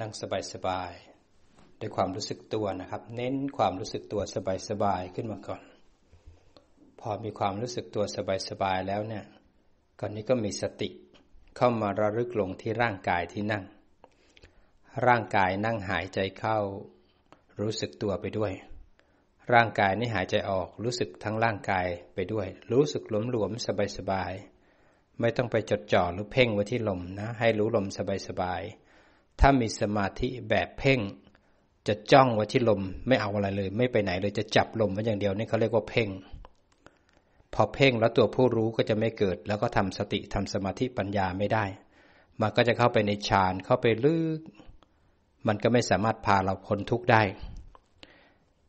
นั่งสบายๆด้วยความรู้สึกตัวนะครับ เน้นความรู้สึกตัว สบายๆ ขึ้นมาก่อน พอมีความรู้สึกตัวสบายๆ แล้วเนี่ยก่อนนี้ก็มีสติเข้ามาระลึกลงที่ร่างกายที่นั่ง ร่างกายนั่งหายใจเข้ารู้สึกตัวไปด้วย ร่างกายนี่หายใจออกรู้สึกทั้งร่างกายไปด้วย รู้สึกหลวมๆ สบายๆ ไม่ต้องไปจดจ่อหรือเพ่งไว้ที่ลมนะ ให้รู้ลมสบายๆถ้ามีสมาธิแบบเพ่ง จะจ้องไว้ที่ลมไม่เอาอะไรเลย ไม่ไปไหนเลย จะจับลมไว้อย่างเดียวนี่เขาเรียกว่าเพ่งพอเพ่งแล้วตัวผู้รู้ก็จะไม่เกิด แล้วก็ทำสติทำสมาธิปัญญาไม่ได้มันก็จะเข้าไปในฌานเข้าไปลึก มันก็ไม่สามารถพาเราพ้นทุกข์ได้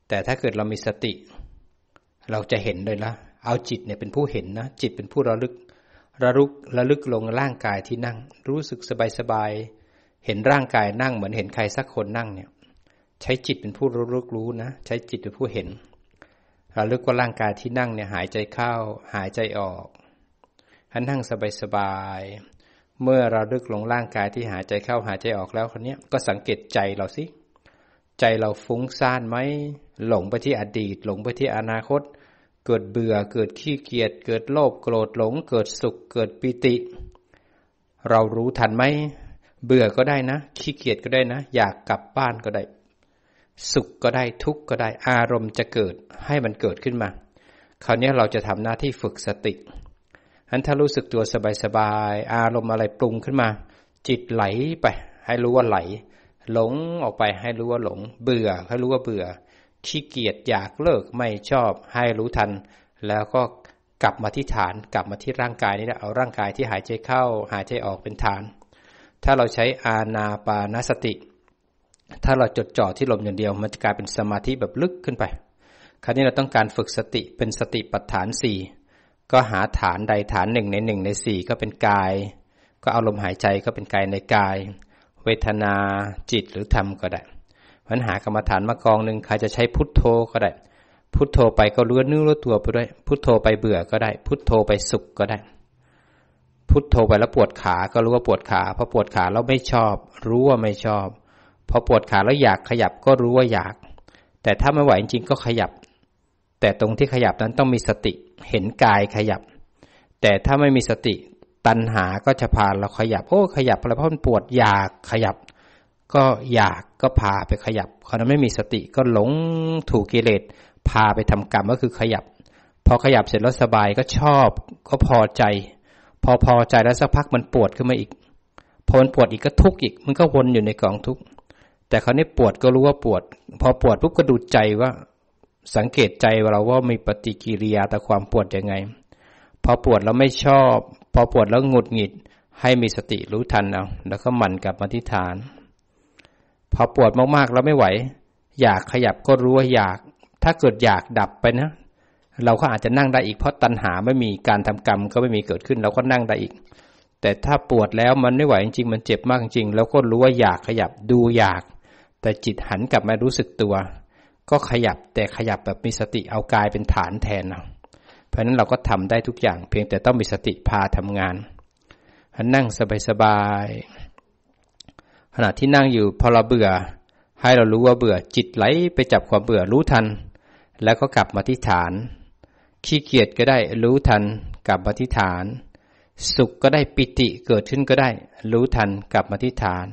แต่ถ้าเกิดเรามีสติ เราจะเห็นเลยละเอาจิตเนี่ยเป็นผู้เห็นนะ จิตเป็นผู้ระลึกระลึกระลึกลงร่างกายที่นั่ง รู้สึกสบายสบายเห็นร่างกายนั่งเหมือนเห็นใครสักคนนั่งเนี่ยใช้จิตเป็นผู้รู้รู้นะใช้จิตเป็นผู้เห็นระลึกว่าร่างกายที่นั่งเนี่ยหายใจเข้าหายใจออกหันนั่งสบายๆเมื่อเราลึกลงร่างกายที่หายใจเข้าหายใจออกแล้วคนนี้ก็สังเกตใจเราสิ ใจเราฟุ้งซ่านไหมหลงไปที่อดีต หลงไปที่อนาคต เกิดเบื่อเกิดขี้เกียจเกิดโลภโกรธหลงเกิดสุขเกิดปิติ เรารู้ทันไหมเบื่อก็ได้นะ ขี้เกียจก็ได้นะ อยากกลับบ้านก็ได้ สุขก็ได้ ทุกข์ก็ได้ อารมณ์จะเกิด ให้มันเกิดขึ้นมา คราวนี้เราจะทำหน้าที่ฝึกสติอันถ้ารู้สึกตัวสบายๆอารมณ์อะไรปรุงขึ้นมา จิตไหลไป ให้รู้ว่าไหล หลงออกไป ให้รู้ว่าหลง เบื่อ ให้รู้ว่าเบื่อ ขี้เกียจ อยากเลิก ไม่ชอบ ให้รู้ทัน แล้วก็กลับมาที่ฐาน กลับมาที่ร่างกายนี่แหละเอาร่างกายที่หายใจเข้า หายใจออกเป็นฐานถ้าเราใช้อานาปานสติ ถ้าเราจด จ่อ ที่ ลม อย่างเดียว มันจะกลายเป็นสมาธิแบบลึกขึ้นไป คราวนี้เราต้องการฝึกสติเป็นสติปัฏฐานสี่ก็หาฐานใดฐานหนึ่งในหนึ่งในสี่ก็เป็นกาย ก็เอา ลมหายใจก็เป็น กายในกาย เวทนาจิตหรือธรรมก็ได้ปัญหากรรมฐานมากองหนึ่งใครจะใช้พุทโธก็ได้ พุทโธไปก็รู้เนื้อรู้ตัวไปด้วยพุทโธไปเบื่อก็ได้ พุทโธไปสุขก็ได้พุทโธไปแล้วปวดขาก็รู้ว่าปวดขา พอปวดขาแล้วไม่ชอบ รู้ว่าไม่ชอบ พอปวดขาแล้วอยากขยับก็รู้ว่าอยาก แต่ถ้าไม่ไหวจริงก็ขยับ แต่ตรงที่ขยับนั้นต้องมีสติเห็นกายขยับ แต่ถ้าไม่มีสติตัณหาก็จะพาเราขยับ โอ้ขยับเพราะมันปวดอยากขยับ ก็อยากก็พาไปขยับเพราะนั้นไม่มีสติก็หลงถูกกิเลสพาไปทำกรรมก็คือขยับ พอขยับเสร็จแล้วสบายก็ชอบก็พอใจพอพอใจแล้วสักพักมันปวดขึ้นมาอีกพอมันปวดอีกก็ทุกข์อีกมันก็วนอยู่ในกองทุกข์แต่เขาเนี่ปวดก็รู้ว่าปวด พอปวดปุ๊บก็ดูใจว่าสังเกตใจเราว่ามีปฏิกิริยาต่อความปวดยังไง พอปวดแล้วไม่ชอบ พอปวดแล้วหงุดหงิด ให้มีสติรู้ทันเอาแล้วก็หมั่นกลับมาที่ฐาน พอปวดมากๆแล้วไม่ไหว อยากขยับก็รู้ว่าอยาก ถ้าเกิดอยากดับไปนะเราก็อาจจะนั่งได้อีก เพราะตัณหาไม่มีการทำกรรมก็ไม่มีเกิดขึ้น เรา ก็นั่งได้อีก แต่ถ้าปวดแล้วมันไม่ไหวจริงมันเจ็บมากจริงแล้วก็รู้ว่าอยากขยับดูอยาก แต่จิตหันกลับมารู้สึกตัวก็ขยับแต่ขยับแบบมีสติเอากายเป็นฐานแทน เพราะนั้นเราก็ทำได้ทุกอย่าง เพียงแต่ต้องมีสติพาทำงาน นั่งสบายๆขณะที่นั่งอยู่พอเราเบื่อ ให้เรารู้ว่าเบื่อจิตไหล ไปจับความเบื่อรู้ทัน แล้วก็กลับมาที่ฐานขี้เกียจก็ได้รู้ทันกับมาทิฐาน สุขก็ได้ปิติเกิดขึ้นก็ได้รู้ทันกับมาทิฐาน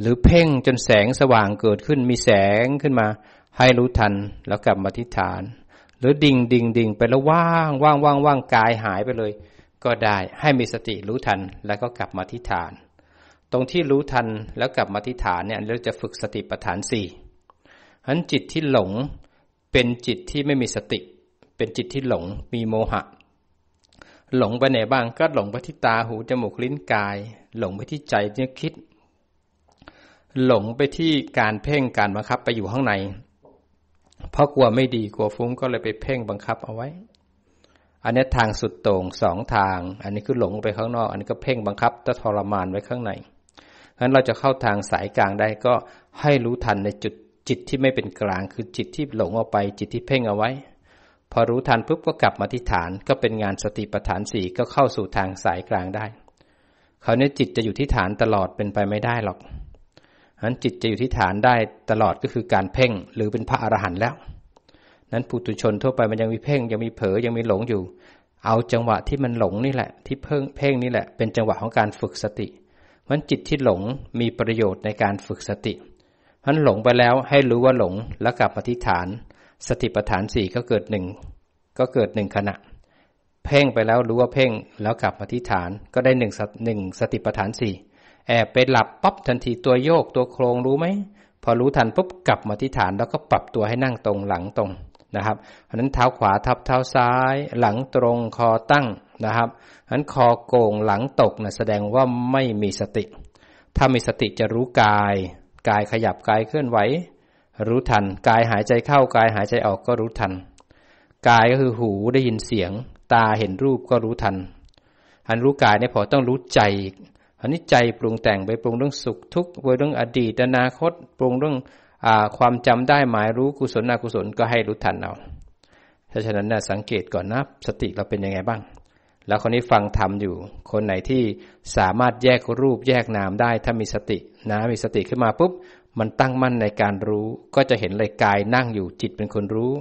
หรือเพ่งจนแสงสว่างเกิดขึ้นมีแสงขึ้นมาให้รู้ทันแล้วกลับมาทิฏฐาน หรือดิ่งดิ่งดิ่งไปแล้วว่างว่างว่างว่างกายหายไปเลย ก็ได้ให้มีสติรู้ทันแล้วก็กลับมาทิฏฐาน ตรงที่รู้ทันแล้วกลับมาทิฏฐานเนี่ยเราจะฝึกสติปัฏฐานสี่ฉะนั้นจิตที่หลงเป็นจิตที่ไม่มีสติเป็นจิตที่หลง มีโมหะ หลงไปไหนบ้าง ก็หลงไปที่ตา หู จมูก ลิ้น กาย หลงไปที่ใจนึกคิด หลงไปที่การเพ่งการบังคับไปอยู่ข้างใน เพราะกลัวไม่ดี กลัวฟุ้ง ก็เลยไปเพ่งบังคับเอาไว้ อันนี้ทางสุดโต่งสองทาง อันนี้คือหลงไปข้างนอก อันนี้ก็เพ่งบังคับจะทรมานไว้ข้างในงั้นเราจะเข้าทางสายกลางได้ ก็ให้รู้ทันในจุดจิตที่ไม่เป็นกลาง คือจิตที่หลงออกไป จิตที่เพ่งเอาไว้พอรู้ทันปุ๊บก็กลับมาที่ฐานก็เป็นงานสติปัฏฐานสี่ก็เข้าสู่ทางสายกลางได้เขาเนี้ยจิตจะอยู่ที่ฐานตลอดเป็นไปไม่ได้หรอกนั้นจิตจะอยู่ที่ฐานได้ตลอดก็คือการเพ่งหรือเป็นพระอรหันต์แล้วนั้นปุถุชนทั่วไปมันยังมีเพ่งยังมีเผลอยังมีหลงอยู่ เอาจังหวะที่มันหลงนี่แหละที่เพ่งเพ่งนี่แหละเป็นจังหวะของการฝึกสติมันจิตที่หลงมีประโยชน์ในการฝึกสติมันหลงไปแล้วให้รู้ว่าหลงแล้วกลับมาที่ฐานสติปัฏฐานสี่ก็เกิดหนึ่งก็เกิดหนึ่งขณะเพ่งไปแล้วรู้ว่าเพ่งแล้วกลับมาที่ฐานก็ได้หนึ่งหนึ่งสติปัฏฐานสี่แอบไปหลับปั๊บทันทีตัวโยกตัวโครงรู้ไหมพอรู้ทันปุ๊บกลับมาที่ฐานแล้วก็ปรับตัวให้นั่งตรงหลังตรงนะครับเพราะนั้นเท้าขวาทับเท้าซ้าย หลังตรงคอตั้งนะครับเพราะนั้นคอโกงหลังตกนะแสดงว่าไม่มีสติ ถ้ามีสติจะรู้กายกายขยับกายเคลื่อนไหวรู้ทันกายหายใจเข้ากายหายใจออกก็รู้ทันกายก็คือหูได้ยินเสียง ตาเห็นรูปก็รู้ทันอันรู้กายเนี่ยพอต้องรู้ใจอันนี้ใจปรุงแต่งไปปรุงเรื่องสุขทุกข์ไปเรื่องอดีตอนาคต ปรุงเรื่องอความจำได้หมายรู้กุศลอกุศลก็ให้รู้ทันเอาถ้าฉะนั้นนะสังเกตก่อนนะสติเราเป็นยังไงบ้าง แล้วคนนี้ฟังทำอยู่คนไหนที่สามารถแยกรูปแยกนามได้ถ้ามีสตินะมีสติขึ้นมาปุ๊บมันตั้งมั่นในการรู้ ก็จะเห็นเลยกายนั่งอยู่จิตเป็นคนรู้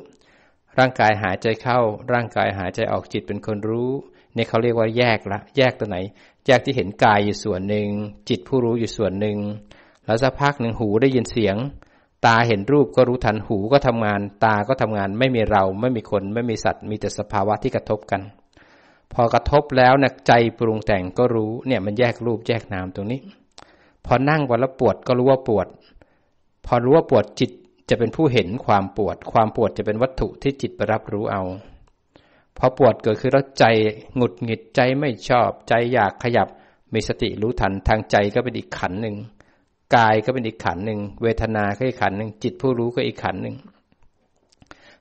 ร่างกายหายใจเข้า ร่างกายหายใจออกจิตเป็นคนรู้นี่เขาเรียกว่าแยกละแยกตัวไหนแยกที่เห็นกายอยู่ส่วนหนึ่ง จิตผู้รู้อยู่ส่วนหนึ่ง แล้วสักพักหนึ่งหูได้ยินเสียง ตาเห็นรูปก็รู้ทันหูก็ทำงาน ตาก็ทำงานไม่มีเราไม่มีคนไม่มีสัตว์ มีแต่สภาวะที่กระทบกัน พอกระทบแล้วนะใจปรุงแต่งก็รู้เนี่ยมันแยกรูปแยกนามตรงนี้พอนั่งวันละปวดก็รู้ว่าปวดพอรู้ว่าปวดจิตจะเป็นผู้เห็นความปวด ความปวดจะเป็นวัตถุที่จิตไปรับรู้เอา พอปวดเกิดขึ้นแล้วใจหงุดหงิดใจไม่ชอบใจอยากขยับ มีสติรู้ทันทางใจก็เป็นอีกขันหนึ่งกายก็เป็นอีกขันหนึ่งเวทนา ก็อีกขันหนึ่งจิตผู้รู้ก็อีกขันหนึ่ง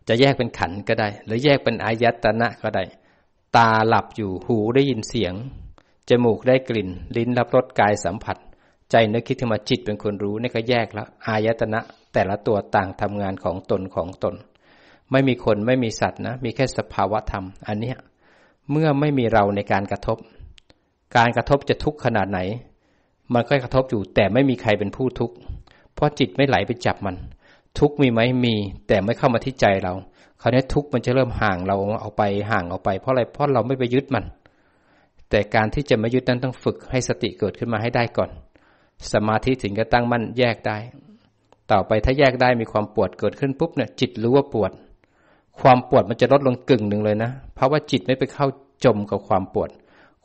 จะแยกเป็นขันก็ได้ หรือแยกเป็นอายตนะก็ได้ ตาหลับอยู่หูได้ยินเสียงจมูกได้กลิ่น ลิ้นรับรสกายสัมผัสใจนึกคิดขึ้นมาจิตเป็นคนรู้นี่ก็แยกแล้วอายตนะแต่ละตัวต่างทำงานของตนของตน ไม่มีคนไม่มีสัตว์นะมีแค่สภาวะธรรม อันเนี้ยเมื่อไม่มีเราในการกระทบ การกระทบจะทุกข์ขนาดไหน มันก็กระทบอยู่ แต่ไม่มีใครเป็นผู้ทุกข์เพราะจิตไม่ไหลไปจับมัน ทุกข์มีไหมมี แต่ไม่เข้ามาที่ใจเราคราวนี้ทุกข์มันจะเริ่มห่างเราออกไปห่างออกไป เพราะอะไรเพราะเราไม่ไปยึดมัน แต่การที่จะไม่ยึดนั้นต้องฝึกให้สติเกิดขึ้นมาให้ได้ก่อนสมาธิถึงจะตั้งมั่นแยกได้ ต่อไปถ้าแยกได้มีความปวดเกิดขึ้นปุ๊บเนี่ย จิตรู้ว่าปวด ความปวดมันจะลดลงกึ่งหนึ่งเลยนะเพราะว่าจิตไม่ไปเข้าจมกับความปวด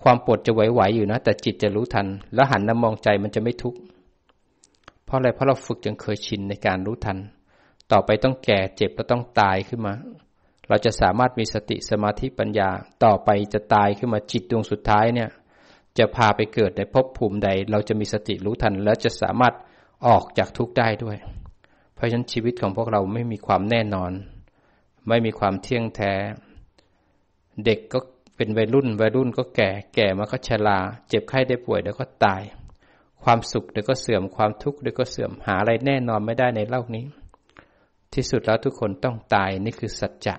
ความปวดจะไหวๆอยู่นะ แต่จิตจะรู้ทันแล้วหันมามองใจมันจะไม่ทุกข์เพราะอะไรเพราะเราฝึกจนเคยชินในการรู้ทัน ต่อไปต้องแก่เจ็บแล้วต้องตายขึ้นมา เราจะสามารถมีสติสมาธิปัญญา ต่อไปจะตายขึ้นมาจิตดวงสุดท้ายเนี่ยจะพาไปเกิดในภพภูมิใด เราจะมีสติรู้ทันและจะสามารถออกจากทุกข์ได้ด้วย เพราะฉะนั้นชีวิตของพวกเราไม่มีความแน่นอน ไม่มีความเที่ยงแท้ เด็กก็เป็นวัยรุ่น วัยรุ่นก็แก่ แก่มาก็ชรา เจ็บไข้ได้ป่วยเด้วก็ตาย ความสุขเดี๋ยวก็เสื่อม ความทุกข์เดี๋ยวก็เสื่อม หาอะไรแน่นอนไม่ได้ในโลกนี้ ที่สุดแล้วทุกคนต้องตายนี่คือสัจจะ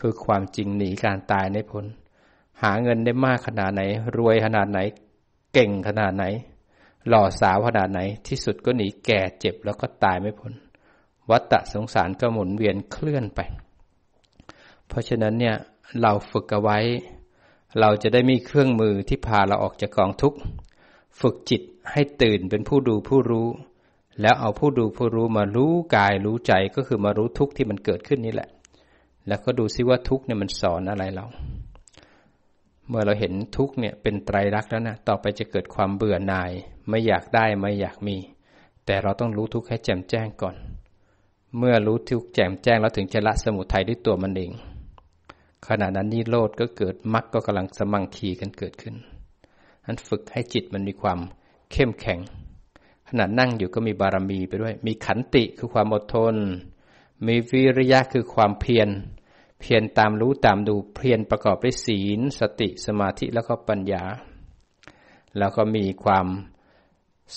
คือความจริงหนีการตายในพ้นหาเงินได้มากขนาดไหน รวยขนาดไหน เก่งขนาดไหน หล่อสาวขนาดไหนที่สุดก็หนีแก่เจ็บแล้วก็ตายไม่พ้นวัตะสงสารก็หมุนเวียนเคลื่อนไป เพราะฉะนั้นเนี่ยเราฝึกเอาไว้ เราจะได้มีเครื่องมือที่พาเราออกจากกองทุกข์ฝึกจิตให้ตื่นเป็นผู้ดูผู้รู้ แล้วเอาผู้ดูผู้รู้มารู้กายรู้ใจก็คือมารู้ทุกข์ที่มันเกิดขึ้นนี่แหละ แล้วก็ดูซิว่าทุกข์เนี่ยมันสอนอะไรเราเมื่อเราเห็นทุกเนี่ยเป็นไตรลักษณ์แล้วนะ ต่อไปจะเกิดความเบื่อหน่าย ไม่อยากได้ไม่อยากมี แต่เราต้องรู้ทุกให้แจ่มแจ้งก่อน เมื่อรู้ทุกแจ่มแจ้งแล้วถึงจะละสมุทัยด้วยตัวมันเอง ขณะนั้นนิโรธก็เกิดมรรคก็กำลังสมังคีกันเกิดขึ้น นั้นฝึกให้จิตมันมีความเข้มแข็ง ขณะนั่งอยู่ก็มีบารมีไปด้วย มีขันติคือความอดทน มีวิริยะคือความเพียรเพียรตามรู้ตามดูเพียรประกอบด้วยศีล สติ สมาธิแล้วก็ปัญญา แล้วก็มีความ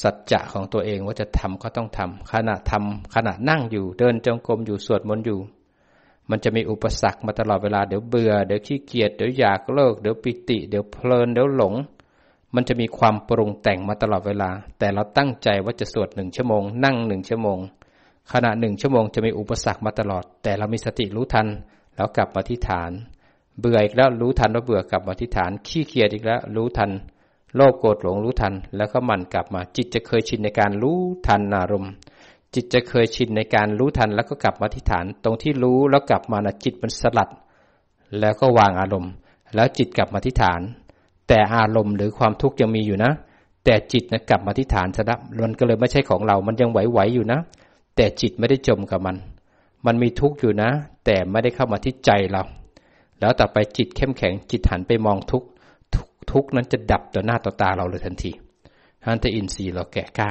สัจจะของตัวเองว่าจะทำก็ต้องทำขณะทำขณะนั่งอยู่เดินจงกรมอยู่สวดมนต์อยู่ มันจะมีอุปสรรคมาตลอดเวลาเดี๋ยวเบื่อ เดี๋ยวขี้เกียจเดี๋ยวอยากเลิก เดี๋ยวปิติ เดี๋ยวเพลิน เดี๋ยวหลง มันจะมีความปรุงแต่งมาตลอดเวลา แต่เราตั้งใจว่าจะสวดหนึ่งชั่วโมง นั่งหนึ่งชั่วโมง ขณะหนึ่งชั่วโมงจะมีอุปสรรคมาตลอด แต่เรามีสติรู้ทันแล้วกลับมาที่ฐาน เบื่ออีกแล้วรู้ทันว่าเบื่อกลับมาที่ฐานขี้เกียจอีกแล้ว รู้ทัน โลภโกรธหลงรู้ทัน แล้วก็มันกลับมา จิตจะเคยชินในการรู้ทันอารมณ์จิตจะเคยชินในการรู้ทันแล้วก็กลับมาที่ฐาน ตรงที่รู้แล้วกลับมานะจิตมันสลัด แล้วก็วางอารมณ์ แล้วจิตกลับมาที่ฐาน แต่อารมณ์หรือความทุกข์ยังมีอยู่นะ แต่จิตนะกลับมาที่ฐานสะละมันก็เลยไม่ใช่ของเรา มันยังไหวๆอยู่นะ แต่จิตไม่ได้จมกับมัน มันมีทุกข์อยู่นะแต่ไม่ได้เข้ามาที่ใจเรา แล้วต่อไปจิตเข้มแข็ง จิตหันไปมองทุกทุกทุกนั้นจะดับต่อหน้าต่อตาเราเลยทันทีฮันเตอินทรีย์เราแก่กล้า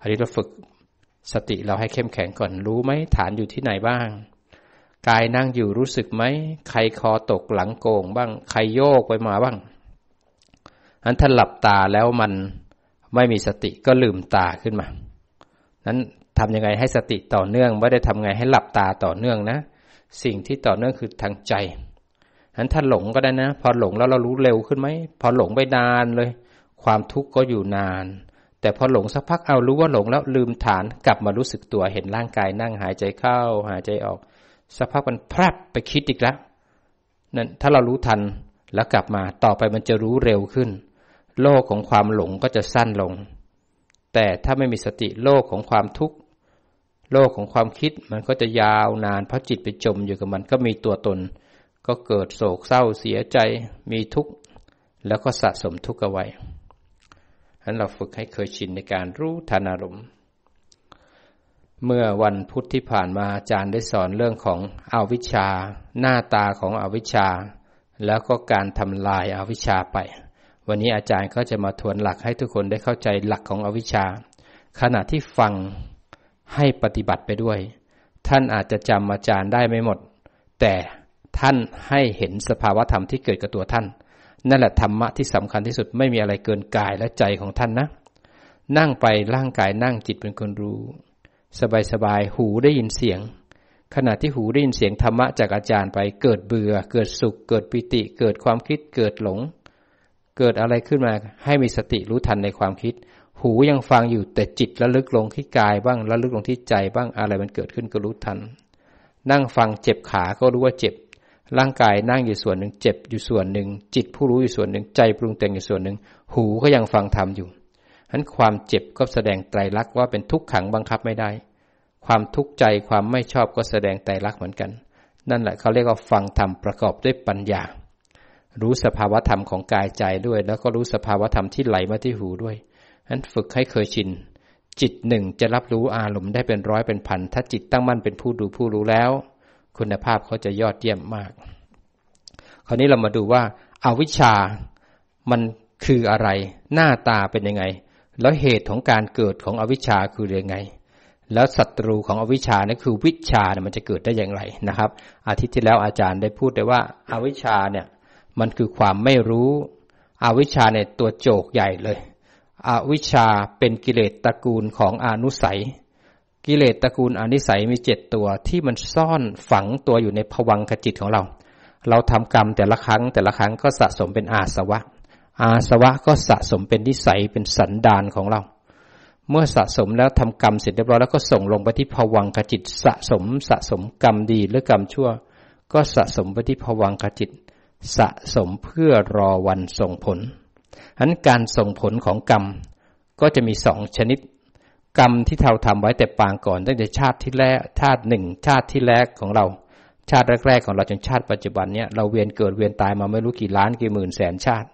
อันนี้เราฝึกสติเราให้เข้มแข็งก่อนรู้ไหมฐานอยู่ที่ไหนบ้าง กายนั่งอยู่รู้สึกไหม ใครคอตกหลังโกงบ้าง ใครโยกไปมาบ้าง อันถ้าหลับตาแล้วมันไม่มีสติก็ลืมตาขึ้นมา นั้นทำยังไงให้สติต่อเนื่องไม่ได้ทำไงให้หลับตาต่อเนื่องนะสิ่งที่ต่อเนื่องคือทางใจนั้นถ้าหลงก็ได้นะ พอหลงแล้วเรารู้เร็วขึ้นไหม พอหลงไปนานเลย ความทุกข์ก็อยู่นาน แต่พอหลงสักพักเอารู้ว่าหลงแล้วลืมฐานกลับมารู้สึกตัวเห็นร่างกายนั่งหายใจเข้า หายใจออก สักพักมันพรับไปคิดอีกแล้วนั่นถ้าเรารู้ทันแล้วกลับมาต่อไปมันจะรู้เร็วขึ้น โลกของความหลงก็จะสั้นลง แต่ถ้าไม่มีสติโลกของความทุกข์โลกของความคิดมันก็จะยาวนานเพราะจิตไปจมอยู่กับมันก็มีตัวตน ก็เกิดโศกเศร้าเสียใจ มีทุกข์ แล้วก็สะสมทุกข์เอาไว้ฉะนั้นเราฝึกให้เคยชินในการรู้ทานอารมณ์เมื่อวันพุธที่ผ่านมาอาจารย์ได้สอนเรื่องของอวิชชา หน้าตาของอวิชชา แล้วก็การทำลายอาวิชชาไป วันนี้อาจารย์ก็จะมาทวนหลักให้ทุกคนได้เข้าใจหลักของอวิชชา ขณะที่ฟังให้ปฏิบัติไปด้วย ท่านอาจจะจำอาจารย์ได้ไม่หมด แต่ท่านให้เห็นสภาวะธรรมที่เกิดกับตัวท่าน นั่นแหละธรรมะที่สำคัญที่สุดไม่มีอะไรเกินกายและใจของท่านนะ นั่งไปร่างกายนั่งจิตเป็นคนรู้ สบาย ๆ หูได้ยินเสียง ขณะที่หูได้ยินเสียงธรรมะจากอาจารย์ไปเกิดเบื่อ เกิดสุขเกิดปิติ เกิดความคิดเกิดหลง เกิดอะไรขึ้นมาให้มีสติรู้ทันในความคิดหูยังฟังอยู่แต่จิตระลึกลงที่กายบ้างระลึกลงที่ใจบ้างอะไรมันเกิดขึ้นก็รู้ทัน นั่งฟังเจ็บขาก็รู้ว่าเจ็บ ร่างกายนั่งอยู่ส่วนหนึ่งเจ็บอยู่ส่วนหนึ่ง จิตผู้รู้อยู่ส่วนหนึ่งใจปรุงแต่งอยู่ส่วนหนึ่ง หูก็ยังฟังธรรมอยู่ฉะนั้นความเจ็บก็แสดงไตรลักษณ์ว่าเป็นทุกขังบังคับไม่ได้ ความทุกข์ใจความไม่ชอบก็แสดงไตรลักษณ์เหมือนกัน นั่นแหละเขาเรียกว่าฟังธรรมประกอบด้วยปัญญารู้สภาวธรรมของกายใจด้วย แล้วก็รู้สภาวธรรมที่ไหลมาที่หูด้วยนั้นฝึกให้เคยชิน จิตหนึ่งจะรับรู้อารมณ์ได้เป็นร้อยเป็นพันถ้าจิตตั้งมั่นเป็นผู้ดูผู้รู้แล้ว คุณภาพเขาจะยอดเยี่ยมมาก คราวนี้เรามาดูว่าอาวิชชามันคืออะไรหน้าตาเป็นยังไงแล้วเหตุของการเกิดของอวิชชาคือยังไง แล้วศัตรูของอวิชชานี่คือวิชาเนี่ยมันจะเกิดได้อย่างไรนะครับ อาทิตย์ที่แล้วอาจารย์ได้พูดได้ว่าอาวิชชาเนี่ยมันคือความไม่รู้อวิชชาในตัวโจกใหญ่เลยอวิชชาเป็นกิเลสตระกูลของอนุสัย กิเลสตระกูลอนิสัยมีเจ็ดตัวที่มันซ่อนฝังตัวอยู่ในภวังคจิตของเรา เราทำกรรมแต่ละครั้ง แต่ละครั้งก็สะสมเป็นอาสวะ อาสวะก็สะสมเป็นนิสัยเป็นสันดานของเรา เมื่อสะสมแล้วทำกรรมเสร็จเรียบร้อยแล้วก็ส่งลงไปที่ภวังคจิตสะสม สะสมกรรมดีหรือกรรมชั่ว ก็สะสมไปที่ภวังคจิต สะสมเพื่อรอวันส่งผลนั้นการส่งผลของกรรมก็จะมีสองชนิด กรรมที่เราทำไว้แต่ปางก่อนตั้งแต่ชาติที่แรกชาติหนึ่งชาติที่แรกของเรา ชาติแรกๆของเราจนชาติปัจจุบันเนี่ยเราเวียนเกิดเวียนตายมาไม่รู้กี่ล้านกี่หมื่นแสนชาติ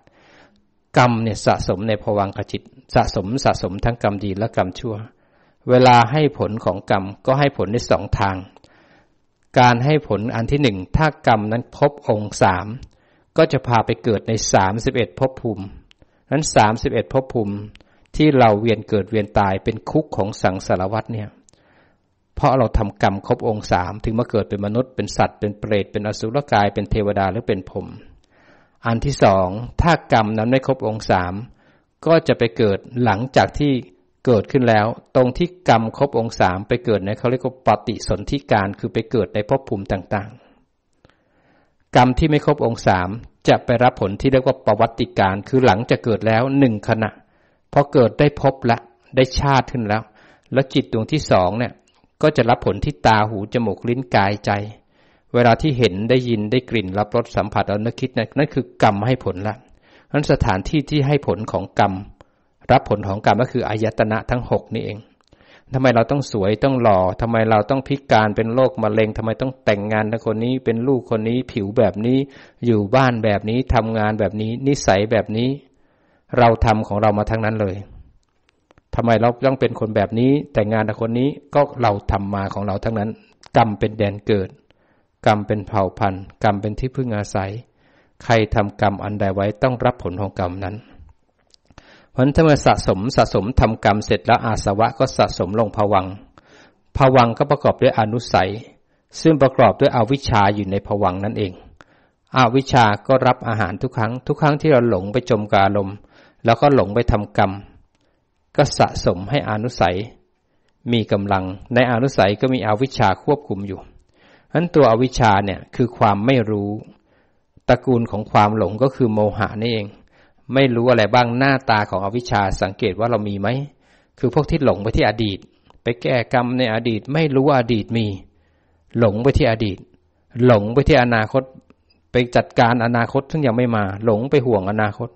กรรมเนี่ยสะสมในภวังขจิต สะสมสะสมทั้งกรรมดีและกรรมชั่ว เวลาให้ผลของกรรมก็ให้ผลในสองทาง การให้ผลอันที่หนึ่งถ้ากรรมนั้นพบองค์สามก็จะพาไปเกิดในสามสิบเอ็ดภพภูมินั้นสามสิบเอ็ดภพภูมิที่เราเวียนเกิดเวียนตายเป็นคุกของสังสารวัตเนี่ยเพราะเราทำกรรมครบองค์สามถึงมาเกิดเป็นมนุษย์เป็นสัตว์ เป็นเปรตเป็นอสุรกายเป็นเทวดาหรือเป็นผมอันที่สองถ้ากรรมนั้นไม่ครบองค์สามก็จะไปเกิดหลังจากที่เกิดขึ้นแล้วตรงที่กรรมครบองค์สามไปเกิดในเขาเรียกว่าปฏิสนธิการคือไปเกิดในภพภูมิต่างกรรมที่ไม่ครบองค์สามจะไปรับผลที่เรียกว่าประวัติการคือหลังจะเกิดแล้วหนึ่งขณะพอเกิดได้พบละได้ชาติขึ้นแล้ว แล้วจิตดวงที่สองเนี่ยก็จะรับผลที่ตาหูจมูกลิ้นกายใจ เวลาที่เห็นได้ยินได้กลิ่น รับรสสัมผัสแล้วนึกคิดนั่นคือ กรรมให้ผลละนั้นสถานที่ที่ให้ผลของกรรมรับผลของกรรมก็คืออายตนะทั้งหกนี่เองทำไมเราต้องสวยต้องหล่อทำไมเราต้องพิการเป็นโรคมะเร็งทำไมต้องแต่งงานกับคนนี้ เป็นลูกคนนี้ผิวแบบนี้ อยู่บ้านแบบนี้ทำงานแบบนี้นิสัยแบบนี้ เราทำของเรามาทั้งนั้นเลยทำไมเราต้องเป็นคนแบบนี้ แต่งงานกับคนนี้ก็เราทำมาของเราทั้งนั้น กรรมเป็นแดนเกิด กรรมเป็นเผ่าพันธุ์กรรมเป็นที่พึ่งอาศัย ใครทำกรรมอันใดไว้ต้องรับผลของกรรมนั้นราะถ้ามาสะสมสะสมทำกรรมเสร็จแล้วอาสวะก็สะสมลงผวังผวังก็ประกอบด้วยอนุสัย ซึ่งประกอบด้วยอวิชชาอยู่ในผวังนั่นเองอวิชชาก็รับอาหารทุกครั้ง ทุกครั้งที่เราหลงไปจมกาลมแล้วก็หลงไปทำกรรมก็สะสมให้อนุสัย มีกำลังในอนุสัยก็มีอวิชชาควบคุมอยู่ฉะนั้นตัวอวิชชาเนี่ยคือความไม่รู้ตระกูลของความหลงก็คือโมหะนี่เองไม่รู้อะไรบ้างหน้าตาของอวิชชาสังเกตว่าเรามีไหมคือพวกที่หลงไปที่อดีตไปแก้กรรมในอดีตไม่รู้ว่าอดีตมี หลงไปที่อดีต หลงไปที่อนาคตไปจัดการอนาคตซึ่งยังไม่มาหลงไปห่วงอนาคต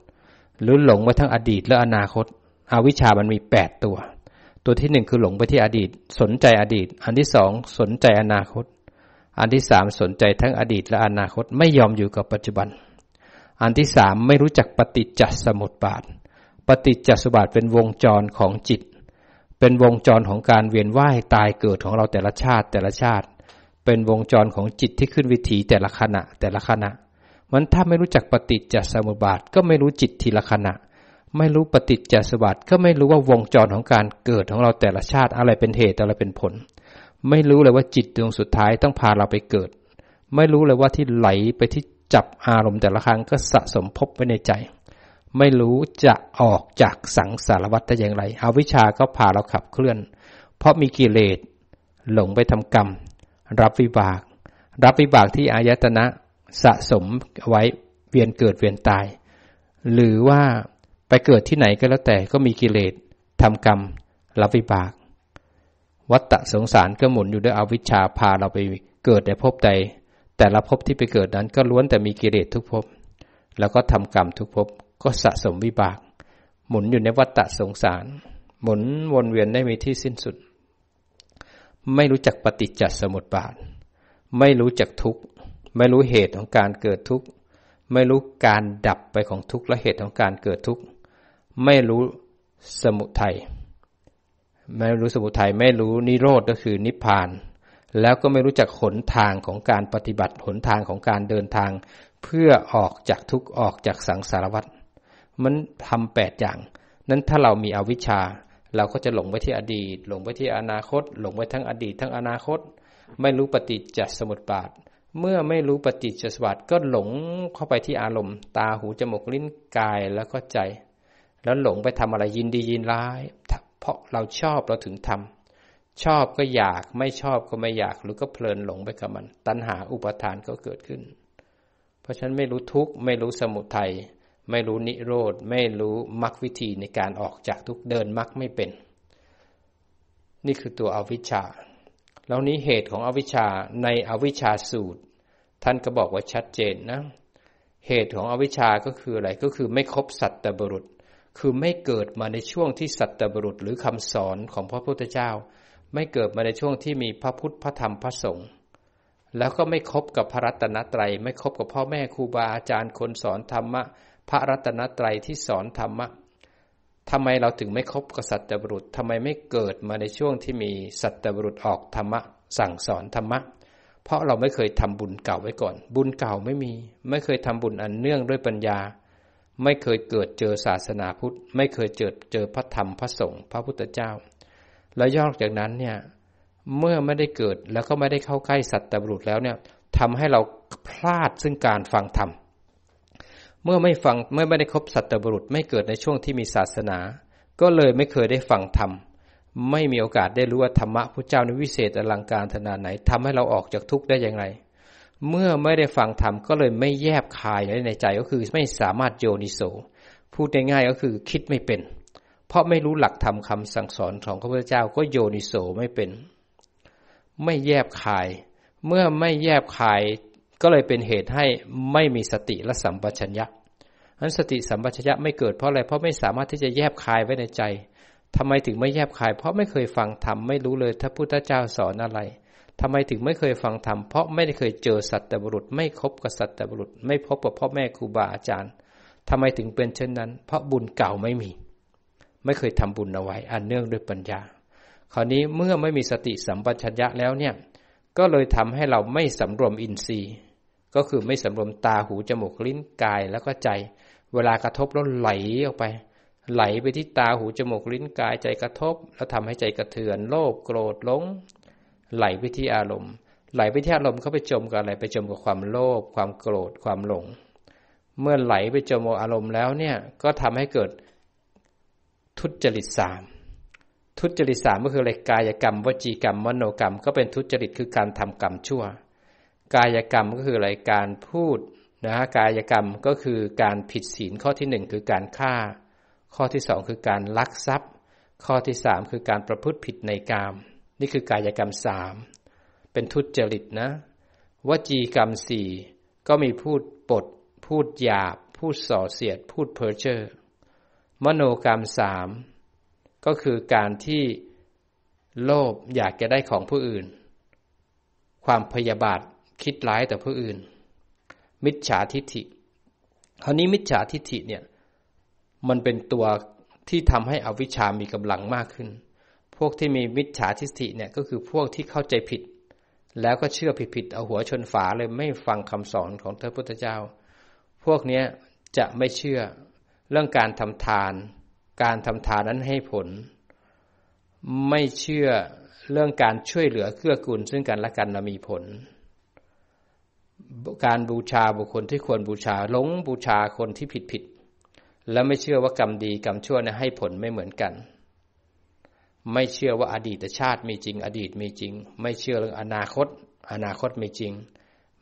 หรือหลงไปทั้งอดีตและอนาคตอวิชชามันมีแปดตัว ตัวที่หนึ่งคือหลงไปที่อดีต สนใจอดีต อันที่สองสนใจอนาคต อันที่สามสนใจทั้งอดีตและอนาคตไม่ยอมอยู่กับปัจจุบันอันที่สาม ไม่รู้จักปฏิจจสมุปบาท ปฏิจจสมุปบาทเป็นวงจรของจิต เป็นวงจรของการเวียนว่ายตายเกิดของเราแต่ละชาติแต่ละชาติ เป็นวงจรของจิตที่ขึ้นวิถีแต่ละขณะ แต่ละขณะ มันถ้าไม่รู้จักปฏิจจสมุปบาทก็ไม่รู้จิตทีละขณะ ไม่รู้ปฏิจจสมุปบาทก็ไม่รู้ว่าวงจรของการเกิดของเราแต่ละชาติอะไรเป็นเหตุอะไรเป็นผล ไม่รู้เลยว่าจิตดวงสุดท้ายต้องพาเราไปเกิด ไม่รู้เลยว่าที่ไหลไปที่จับอารมณ์แต่ละครั้งก็สะสมพบไว้ในใจ ไม่รู้จะออกจากสังสารวัฏได้อย่างไรอาวิชชาก็พาเราขับเคลื่อน เพราะมีกิเลสหลงไปทำกรรม รับวิบาก รับวิบากที่อายตนะสะสมไว้เวียนเกิดเวียนตาย หรือว่าไปเกิดที่ไหนก็แล้วแต่ก็มีกิเลสทำกรรม รับวิบาก วัตตะสงสารก็หมุนอยู่ด้วยอวิชชาพาเราไปเกิดในภพใดแต่ละภพที่ไปเกิดนั้นก็ล้วนแต่มีกิเลสทุกภพ แล้วก็ทำกรรมทุกภพ ก็สะสมวิบาก หมุนอยู่ในวัฏฏะสงสาร หมุนวนเวียนได้ไม่ที่สิ้นสุด ไม่รู้จักปฏิจจสมุปบาท ไม่รู้จักทุกข์ไม่รู้เหตุของการเกิดทุกข์ไม่รู้การดับไปของทุกข์และเหตุของการเกิดทุกข์ไม่รู้สมุทัย ไม่รู้สมุทัยไม่รู้นิโรธก็คือนิพพานแล้วก็ไม่รู้จักหนทางของการปฏิบัติหนทางของการเดินทาง เพื่อออกจากทุกออกจากสังสารวัฏมันทำแปดอย่าง นั้นถ้าเรามีอวิชชา เราก็จะหลงไปที่อดีต หลงไปที่อนาคตหลงไปทั้งอดีต ทั้งอนาคต ไม่รู้ปฏิจจสมุปบาท เมื่อไม่รู้ปฏิจจสมุปบาก็หลงเข้าไปที่อารมณ์ ตาหูจมูกลิ้นกายแล้วก็ใจ แล้วหลงไปทำอะไรยินดียินร้าย เพราะเราชอบเราถึงทำชอบก็อยากไม่ชอบก็ไม่อยากหรือก็เพลินหลงไปกับมัน ตัณหาอุปทานก็เกิดขึ้น เพราะฉะนั้นไม่รู้ทุกข์ไม่รู้สมุทัยไม่รู้นิโรธ ไม่รู้มรรควิธีในการออกจากทุกเดินมรรคไม่เป็น นี่คือตัวอวิชชา แล้วนี้เหตุของอวิชชาในอวิชชาสูตร ท่านก็บอกว่าชัดเจนนะเหตุของอวิชชาก็คืออะไรก็คือไม่ครบสัตตบรุษ คือไม่เกิดมาในช่วงที่สัตตบรุษหรือคำสอนของพระพุทธเจ้าไม่เกิดมาในช่วงที่มีพระพุทธพระธรรมพระสงฆ์แล้วก็ไม่คบกับพระรัตนตรัย ไม่คบกับพ่อแม่ครูบาอาจารย์คนสอนธรรมะพระรัตนตรัยที่สอนธรรมะทำไมเราถึงไม่คบกับสัตบุรุษทำไมไม่เกิดมาในช่วงที่มีสัตบุรุษออกธรรมะสั่งสอนธรรมะ เพราะเราไม่เคยทำบุญเก่าไว้ก่อน บุญเก่าไม่มี ไม่เคยทำบุญอันเนื่องด้วยปัญญา ไม่เคยเกิดเจอศาสนาพุทธ ไม่เคยเจอเจอพระธรรมพระสงฆ์พระพุทธเจ้าแล้วยอกจากนั้นเนี่ยเมื่อไม่ได้เกิดแล้วก็ไม่ได้เข้าใกล้สัตว์ตบุรุษแล้วเนี่ยทำให้เราพลาดซึ่งการฟังธรรมเมื่อไม่ฟังเมื่อไม่ได้คบสัตบุรุษไม่เกิดในช่วงที่มีศาสนา ก็เลยไม่เคยได้ฟังธรรมไม่มีโอกาสได้รู้ว่าธรรมะพระเจ้าในวิเศษอลังการธนาไหน ทำให้เราออกจากทุกข์ได้อย่างไร เมื่อไม่ได้ฟังธรรมก็เลยไม่แยบคายในใจก็คือไม่สามารถโยนิโสพูดง่ายๆก็คือคิดไม่เป็นเพราะไม่รู้หลักธรรมคำสั่งสอนของพระพุทธเจ้าก็โยนิโสไม่เป็น ไม่แยบคาย เมื่อไม่แยบคายก็เลยเป็นเหตุให้ไม่มีสติและสัมปชัญญะนั้นสติสัมปชัญญะไม่เกิดเพราะอะไร เพราะไม่สามารถที่จะแยบคายไว้ในใจ ทำไมถึงไม่แยบคาย เพราะไม่เคยฟังธรรมไม่รู้เลยถ้าพุทธเจ้าสอนอะไร ทำไมถึงไม่เคยฟังธรรม เพราะไม่ได้เคยเจอสัตวบุรุษไม่คบกับสัตวบุรุษ ไม่พบกับพ่อแม่ครูบาอาจารย์ ทำไมถึงเป็นเช่นนั้น เพราะบุญเก่าไม่มีไม่เคยทำบุญเอาไว้อันเนื่องด้วยปัญญา คราวนี้เมื่อไม่มีสติสัมปชัญญะแล้วเนี่ยก็เลยทำให้เราไม่สำรวมอินทรีย์ ก็คือไม่สำรวมตาหูจมูกลิ้นกายแล้วก็ใจ เวลากระทบแล้วไหลออกไป ไหลไปที่ตาหูจมูกลิ้นกายใจกระทบ แล้วทำให้ใจกระเทือน โลภโกรธหลง ไหลไปที่อารมณ์ ไหลไปที่อารมณ์เขาไปจมกับอะไรไปจมกับความโลภความโกรธความหลง เมื่อไหลไปจมกับอารมณ์แล้วเนี่ยก็ทำให้เกิดทุจริตสาม ทุจริตสามก็คืออะไรกายกรรมวจีกรรมมโนกรรมก็เป็นทุจริตคือการทำกรรมชั่วกายกรรมก็คืออะไรการพูดนะกายกรรมก็คือการผิดศีลข้อที่หนึ่งคือการฆ่า ข้อที่สองคือการลักทรัพย์ ข้อที่สามคือการประพฤติผิดในกรรม นี่คือกายกรรมสามเป็นทุจริตนะวจีกรรมสี่ก็มีพูด ปด พูดหยาบพูดส่อเสียดพูดเพ้อเจ้อมโนกรรมสามก็คือการที่โลภอยากจะได้ของผู้อื่น ความพยาบาทคิดร้ายต่อผู้อื่น มิจฉาทิฐิคราวนี้มิจฉาทิฐิเนี่ยมันเป็นตัวที่ทำให้อวิชามีกำลังมากขึ้น พวกที่มีมิจฉาทิฐิเนี่ยก็คือพวกที่เข้าใจผิด แล้วก็เชื่อผิดๆเอาหัวชนฝาเลยไม่ฟังคำสอนของเทพุทธเจ้า พวกเนี้ยจะไม่เชื่อเรื่องการทำทาน การทำทานนั้นให้ผล ไม่เชื่อเรื่องการช่วยเหลือเกื้อกูลซึ่งกันและกันมีผล การบูชาบุคคลที่ควรบูชา หลงบูชาคนที่ผิดผิด และไม่เชื่อว่ากรรมดีกรรมชั่วนะให้ผลไม่เหมือนกัน ไม่เชื่อว่าอดีตชาติมีจริง อดีตมีจริง ไม่เชื่อเรื่องอนาคต อนาคตมีจริง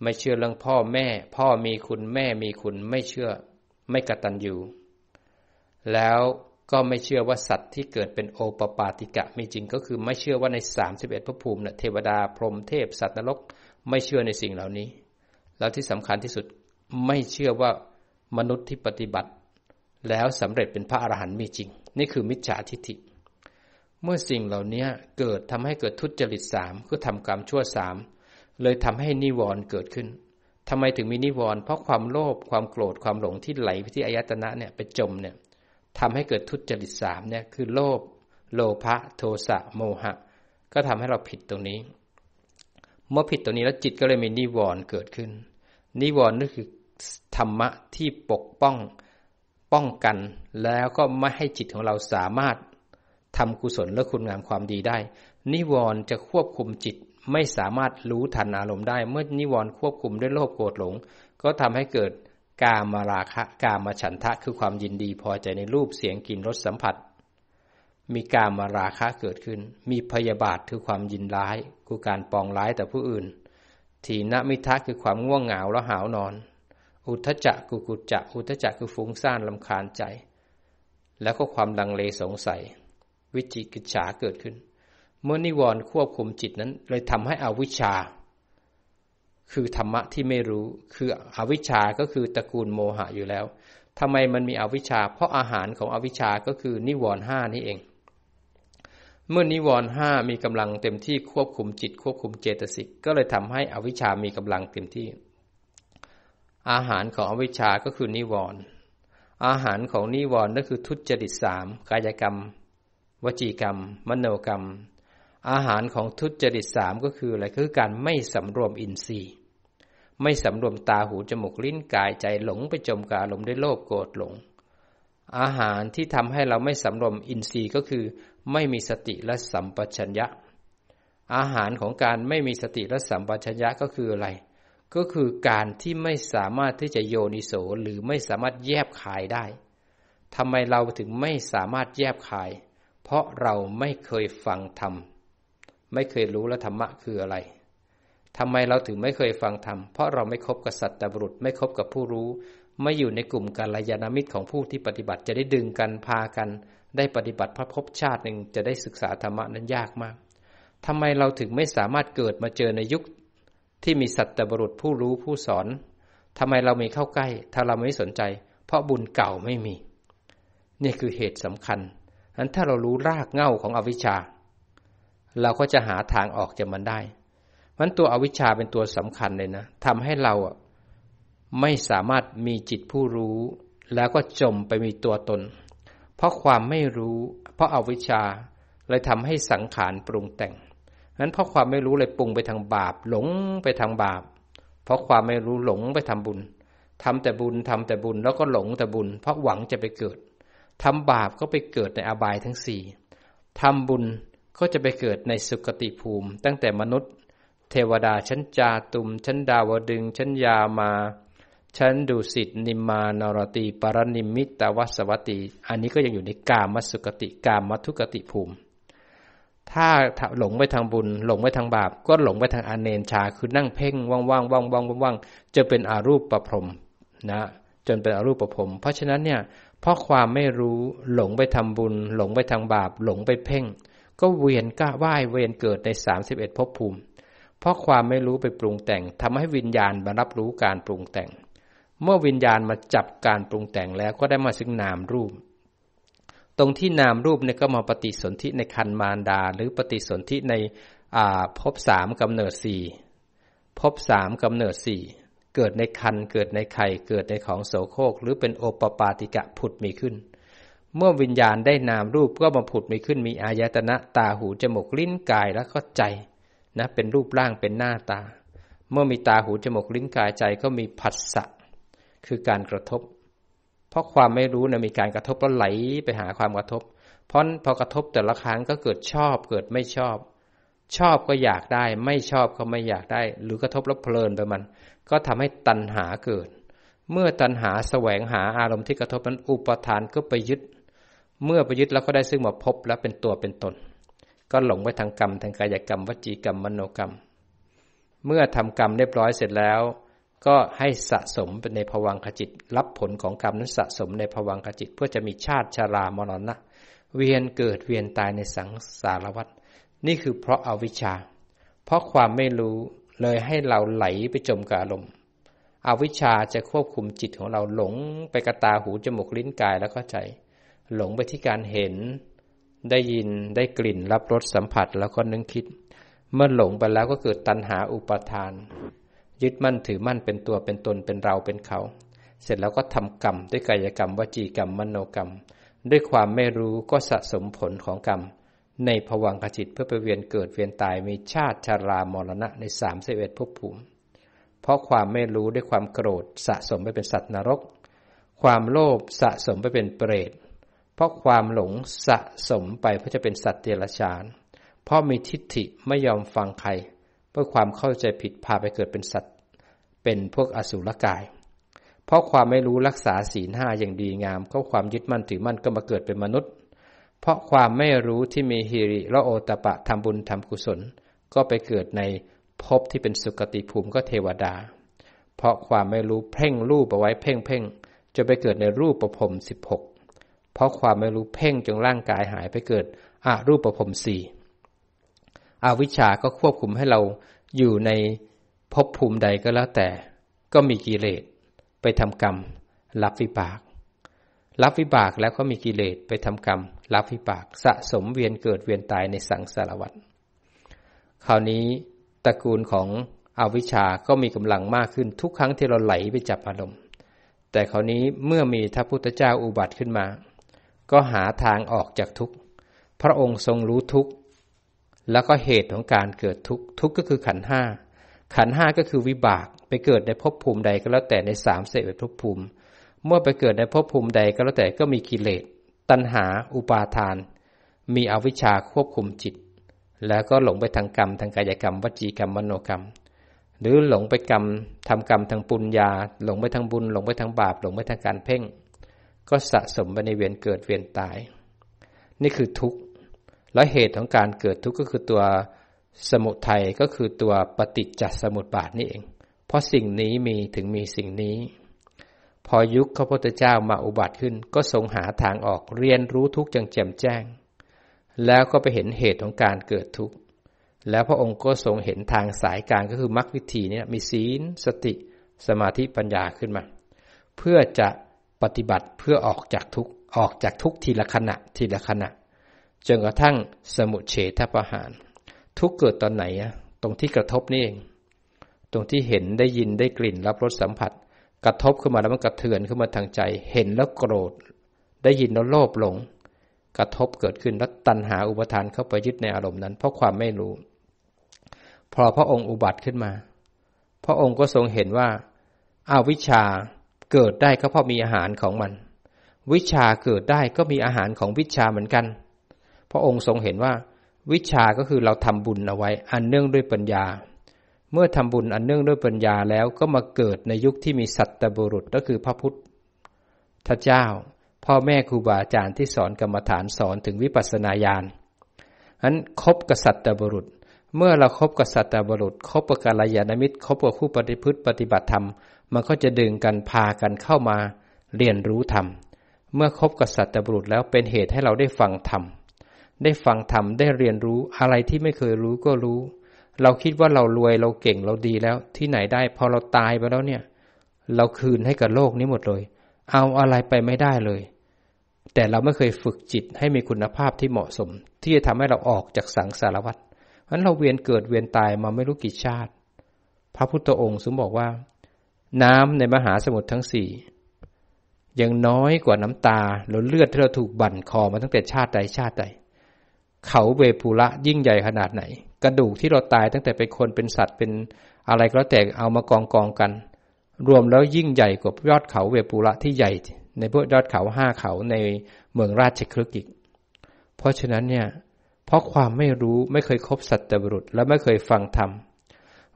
ไม่เชื่อเรื่องพ่อแม่ พ่อมีคุณแม่มีคุณ ไม่เชื่อ ไม่กตัญญูแล้วก็ไม่เชื่อว่าสัตว์ที่เกิดเป็นโอปปาติกะมีจริงก็คือไม่เชื่อว่าใน31พระภูมินะเทวดาพรหมเทพสัตว์นรกไม่เชื่อในสิ่งเหล่านี้ แล้วที่สำคัญที่สุดไม่เชื่อว่ามนุษย์ที่ปฏิบัติ แล้วสำเร็จเป็นพระอรหันต์มีจริง นี่คือมิจฉาทิฏฐิ เมื่อสิ่งเหล่านี้เกิดทำให้เกิดทุจริตสามคือทำกรรมชั่วสามเลยทำให้นิวรณ์เกิดขึ้น ทำไมถึงมีนิวรณ์เพราะความโลภความโกรธความหลงที่ไหลไปที่อายตนะเนี่ยไปจมเนี่ยทำให้เกิดทุจริตสามเนี่ยคือโลภ โลภะ โทสะ โมหะ ก็ทำให้เราผิดตรงนี้ เมื่อผิดตรงนี้แล้วจิตก็เลยมีนิวรณ์เกิดขึ้น นิวรณ์นั่นคือธรรมะที่ปกป้อง ป้องกัน แล้วก็ไม่ให้จิตของเราสามารถทำกุศลและคุณงามความดีได้ นิวรณ์จะควบคุมจิตไม่สามารถรู้ทันอารมณ์ได้ เมื่อนิวรณ์ควบคุมด้วยโลภโกรธหลงก็ทำให้เกิดกามาราคะกามาฉันทะคือความยินดีพอใจในรูปเสียงกลิ่นรสสัมผัส มีกามาราคะเกิดขึ้น มีพยาบาทคือความยินร้ายคือการปองร้ายแต่ผู้อื่นทีนมิทะคือความง่วงเหงาและหาวนอน อุทจักกุกุจักอุทจักคือฟุ้งซ่านลำคาญใจ แล้วก็ความดังเลสงสัย วิจิกิจฉาเกิดขึ้นเมื่อนิวรณ์ควบคุมจิตนั้นเลยทำให้อวิชชาคือ ธรรมะที่ไม่รู้คืออวิชชาก็คือตระกูลโมหะอยู่แล้ว ทำไมมันมีอวิชชา เพราะอาหารของอวิชชาก็คือนิวรณ์ห้านี่เอง เมื่อนิวรณ์ห้ามีกำลังเต็มที่ควบคุมจิตควบคุมเจตสิกก็เลยทำให้อวิชชามีกำลังเต็มที่ อาหารของอวิชชาก็คือนิวรณ์อาหารของนิวรณ์ก็คือทุจริตสามกายกรรม วจีกรรม มโนกรรมอาหารของทุจริตสามก็คืออะไรคือการไม่สำรวมอินทรีย์ ไม่สำรวมตาหูจมูกลิ้นกายใจหลงไปจมกับอารมณ์ด้วยโลภโกรธหลง อาหารที่ทำให้เราไม่สำรวมอินทรีย์ก็คือไม่มีสติและสัมปชัญญะ อาหารของการไม่มีสติและสัมปชัญญะก็คืออะไร ก็คือการที่ไม่สามารถที่จะโยนิโสหรือไม่สามารถแยบขายได้ ทำไมเราถึงไม่สามารถแยบขาย เพราะเราไม่เคยฟังธรรมไม่เคยรู้และธรรมะคืออะไร ทำไมเราถึงไม่เคยฟังธรรม เพราะเราไม่คบกับสัตว์ตบรุษไม่คบกับผู้รู้ ไม่อยู่ในกลุ่มการยานามิตรของผู้ที่ปฏิบัติจะได้ดึงกันพากัน ได้ปฏิบัติพระภพชาติหนึ่งจะได้ศึกษาธรรมะนั้นยากมาก ทำไมเราถึงไม่สามารถเกิดมาเจอในยุคที่มีสัตว์ตบรุษผู้รู้ผู้สอน ทำไมเราไม่เข้าใกล้ ถ้าเราไม่สนใจ เพราะบุญเก่าไม่มี นี่คือเหตุสำคัญนันถ้าเรารู้รากเหง้าของอวิชชาเราก็จะหาทางออกจากมันได้มันตัวอวิชชาเป็นตัวสำคัญเลยนะทำให้เรา ไม่สามารถมีจิตผู้รู้ แล้วก็จมไปมีตัวตน เพราะความไม่รู้เพราะอาวิชชาเลยทำให้สังขารปรุงแต่งนั้นเพราะความไม่รู้เลยปรุงไปทางบาปหลงไปทางบาป เพราะความไม่รู้หลงไปทำบุญ ทำแต่บุญทำแต่บุญแล้วก็หลงแต่บุญ เพราะหวังจะไปเกิด ทำบาปก็ไปเกิดในอบายทั้งสี่ทำบุญก็จะไปเกิดในสุกติภูมิ ตั้งแต่มนุษย์ เทวดา ชั้นจาตุมชั้นดาวดึงชั้นยามา ชั้นดุสิตนิมานรตีปรนิมิตวัสวัติอันนี้ก็ยังอยู่ในกามสุกติกามมัทุกติภูมิ ถ้าหลงไปทางบุญ หลงไปทางบาปก็หลงไปทางอเนนชา คือนั่งเพ่งว่างๆว่างๆว่างๆจะเป็นอรูปประพรมนะจนเป็นอรูปประพรม เพราะฉะนั้นเนี่ยเพราะความไม่รู้หลงไปทำบุญ หลงไปทางบาปหลงไปเพ่งก็เวียนก้าว่ายเวียนเกิดในสามสิบเอ็ดภพภูมิ เพราะความไม่รู้ไปปรุงแต่งทำให้วิญญาณมารับรู้การปรุงแต่ง เมื่อวิญญาณมาจับการปรุงแต่งแล้วก็ได้มาซึ่งนามรูป ตรงที่นามรูปเนี่ยก็มาปฏิสนธิในคันมารดาหรือปฏิสนธิในภพสามกำเนิดสี่ภพสามกำเนิดสี่เกิดในคันเกิดในไข่เกิดในของโสโครกหรือเป็นโอปปาติกะผุดมีขึ้นเมื่อวิญญาณได้นามรูปก็มาผุดมีขึ้นมีอายตนะ ตาหูจมูกลิ้นกายแล้วก็ใจนะเป็นรูปร่างเป็นหน้าตา เมื่อมีตาหูจมูกลิ้นกายใจก็มีผัสสะคือการกระทบ เพราะความไม่รู้นะมีการกระทบแล้วไหลไปหาความกระทบเพราะพอกระทบแต่ละครั้งก็เกิดชอบเกิดไม่ชอบ ชอบก็อยากได้ ไม่ชอบก็ไม่อยากได้ หรือกระทบแล้วเพลินไปมัน ก็ทำให้ตัณหาเกิด เมื่อตัณหาแสวงหาอารมณ์ที่กระทบนั้นอุปทานก็ไปยึดเมื่อไปยึดแล้วก็ได้ซึ่งมาพบ แล้วเป็นตัวเป็นตน ก็หลงไปทางกรรมทางกายกรรมวจีกรรมมโนกรรม เมื่อทำกรรมเรียบร้อยเสร็จแล้ว ก็ให้สะสมในภวังคจิต รับผลของกรรมนั้นสะสมในภวังคจิต เพื่อจะมีชาติชารามรณะเวียนเกิดเวียนตายในสังสารวัฏนี่คือเพราะอาวิชชา เพราะความไม่รู้เลยให้เราไหลไปจมกับอารมณ์อวิชชาจะควบคุมจิตของเราหลงไปกระตาหูจมูกลิ้นกายแล้วก็ใจหลงไปที่การเห็น ได้ยิน ได้กลิ่น รับรสสัมผัสแล้วก็นึกคิด เมื่อหลงไปแล้วก็เกิดตัณหาอุปาทาน ยึดมั่นถือมั่นเป็นตัว เป็นตน เป็นเรา เป็นเขา เสร็จแล้วก็ทำกรรม ด้วยกายกรรม วจีกรรม มโนกรรม ด้วยความไม่รู้ก็สะสมผลของกรรม ในภวังคจิตเพื่อไปเวียนเกิดเวียนตาย มีชาติชารา มรณะในสามสิบเอ็ดภพภูมิ เพราะความไม่รู้ด้วยความโกรธสะสมไปเป็นสัตว์นรก ความโลภสะสมไปเป็นเปรตราะความหลงสะสมไปเพาะจะเป็นสัตว์เดรัจฉาน เพราะมีทิฏฐิไม่ยอมฟังใคร เพราะความเข้าใจผิดพาไปเกิดเป็นสัตว์ เป็นพวกอสุรกาย เพราะความไม่รู้รักษาศีลห้าอย่างดีงามก็ความยึดมั่นถือมั่นก็มาเกิดเป็นมนุษย์ เพราะความไม่รู้ที่มีฮิริและโอตปะทำบุญทำกุศล ก็ไปเกิดในภพที่เป็นสุกติภูมิก็เทวดา เพราะความไม่รู้เพ่งรูปเอาไว้เพ่งเพ่ง จะไปเกิดในรูปประพรมสิบหกเพราะความไม่รู้เพ่งจนร่างกายหายไปเกิดอารูปปพมสี่อวิชชาก็ควบคุมให้เราอยู่ในภพภูมิใดก็แล้วแต่ ก็มีกิเลสไปทำกรรมรับวิบาก รับวิบากแล้วก็มีกิเลสไปทำกรรมรับวิบากสะสมเวียนเกิดเวียนตายในสังสารวัฏ คราวนี้ตระกูลของอวิชชาก็มีกำลังมากขึ้นทุกครั้งที่เราไหลไปจับอารมณ์ แต่คราวนี้เมื่อมีท้าพุทธเจ้าอุบัติขึ้นมาก็หาทางออกจากทุกข์พระองค์ทรงรู้ทุกข์ แล้วก็เหตุของการเกิดทุกข์ ทุกข์ก็คือขันห้า ขันห้าก็คือวิบาก ไปเกิดในภพภูมิใดก็แล้วแต่ในสามเสวภพภูมิ เมื่อไปเกิดในภพภูมิใดก็แล้วแต่ก็มีกิเลส ตัณหา อุปาทาน มีอวิชชาควบคุมจิต แล้วก็หลงไปทางกรรมทางกายกรรมวจีกรรมมโนกรรม หรือหลงไปกรรมทำกรรมทางปุญญา หลงไปทางบุญ หลงไปทางบาป หลงไปทางการเพ่งก็สะสมไปในเวียนเกิดเวียนตาย นี่คือทุกข์ และเหตุของการเกิดทุกข์ก็คือตัวสมุทัยก็คือตัวปฏิจจสมุทบาทนี่เอง เพราะสิ่งนี้มีถึงมีสิ่งนี้ พอยุคพระพุทธเจ้ามาอุบัติขึ้นก็ทรงหาทางออกเรียนรู้ทุกข์อย่างแจ่มแจ้ง แล้วก็ไปเห็นเหตุของการเกิดทุกข์ แล้วพระองค์ก็ทรงเห็นทางสายกลางก็คือมรรควิธีนี้มีศีลสติสมาธิปัญญาขึ้นมา เพื่อจะปฏิบัติเพื่อออกจากทุกออกจากทุกทีละขณะ ทีละขณะจนกระทั่งสมุเฉทประหารทุกเกิดตอนไหนอะตรงที่กระทบนี่เอง ตรงที่เห็นได้ยินได้กลิ่นรับรสสัมผัส กระทบขึ้นมาแล้วมันกระเทือนขึ้นมาทางใจเห็นแล้วโกรธ ได้ยินแล้วโลภหลงกระทบเกิดขึ้นแล้วตัณหาอุปทานเข้าไปยึดในอารมณ์นั้น เพราะความไม่รู้ พอพระองค์อุบัติขึ้นมาพระองค์ก็ทรงเห็นว่าอาวิชชาเกิดได้ก็เพราะมีอาหารของมัน วิชาเกิดได้ก็มีอาหารของวิชาเหมือนกันพระองค์ทรงเห็นว่า วิชาก็คือเราทำบุญเอาไว้อันเนื่องด้วยปัญญา เมื่อทำบุญอันเนื่องด้วยปัญญาแล้วก็มาเกิดในยุคที่มีสัตบุรุษก็คือพระพุทธทเจ้า พ่อแม่ครูบาอาจารย์ที่สอนกรรมฐานสอนถึงวิปัสสนาญาณนั้นคบกับสัตบุรุษ เมื่อเราครบกับสัตบุรุษคบกับกัลยาณมิตรคบกับผู้ปฏิพฤติ ปฏิบัติธรรมมันก็จะดึงกันพากันเข้ามาเรียนรู้ธรรม เมื่อคบกับสัตบุรุษแล้วเป็นเหตุให้เราได้ฟังธรรม ได้ฟังธรรมได้เรียนรู้อะไรที่ไม่เคยรู้ก็รู้ เราคิดว่าเรารวยเราเก่งเราดีแล้ว ที่ไหนได้พอเราตายไปแล้วเนี่ย เราคืนให้กับโลกนี้หมดเลย เอาอะไรไปไม่ได้เลย แต่เราไม่เคยฝึกจิตให้มีคุณภาพที่เหมาะสม ที่จะทำให้เราออกจากสังสารวัฏเพราะเราเวียนเกิดเวียนตายมาไม่รู้กี่ชาติ พระพุทธองค์ทรงบอกว่าน้ำในมหาสมุทรทั้งสี่ยังน้อยกว่าน้ำตาหรือเลือดที่เราถูกบั่นคอมาตั้งแต่ชาติใดชาติใดเขาเวปุระยิ่งใหญ่ขนาดไหน กระดูกที่เราตายตั้งแต่เป็นคนเป็นสัตว์เป็นอะไรก็แล้วแต่เอามากองกองกัน รวมแล้วยิ่งใหญ่กว่ายอดเขาเวปุระที่ใหญ่ ในพวกยอดเขาห้าเขาในเมืองราชคลึกอีกเพราะฉะนั้นเนี่ยเพราะความไม่รู้ไม่เคยคบสัตว์บุรุษและไม่เคยฟังธรรม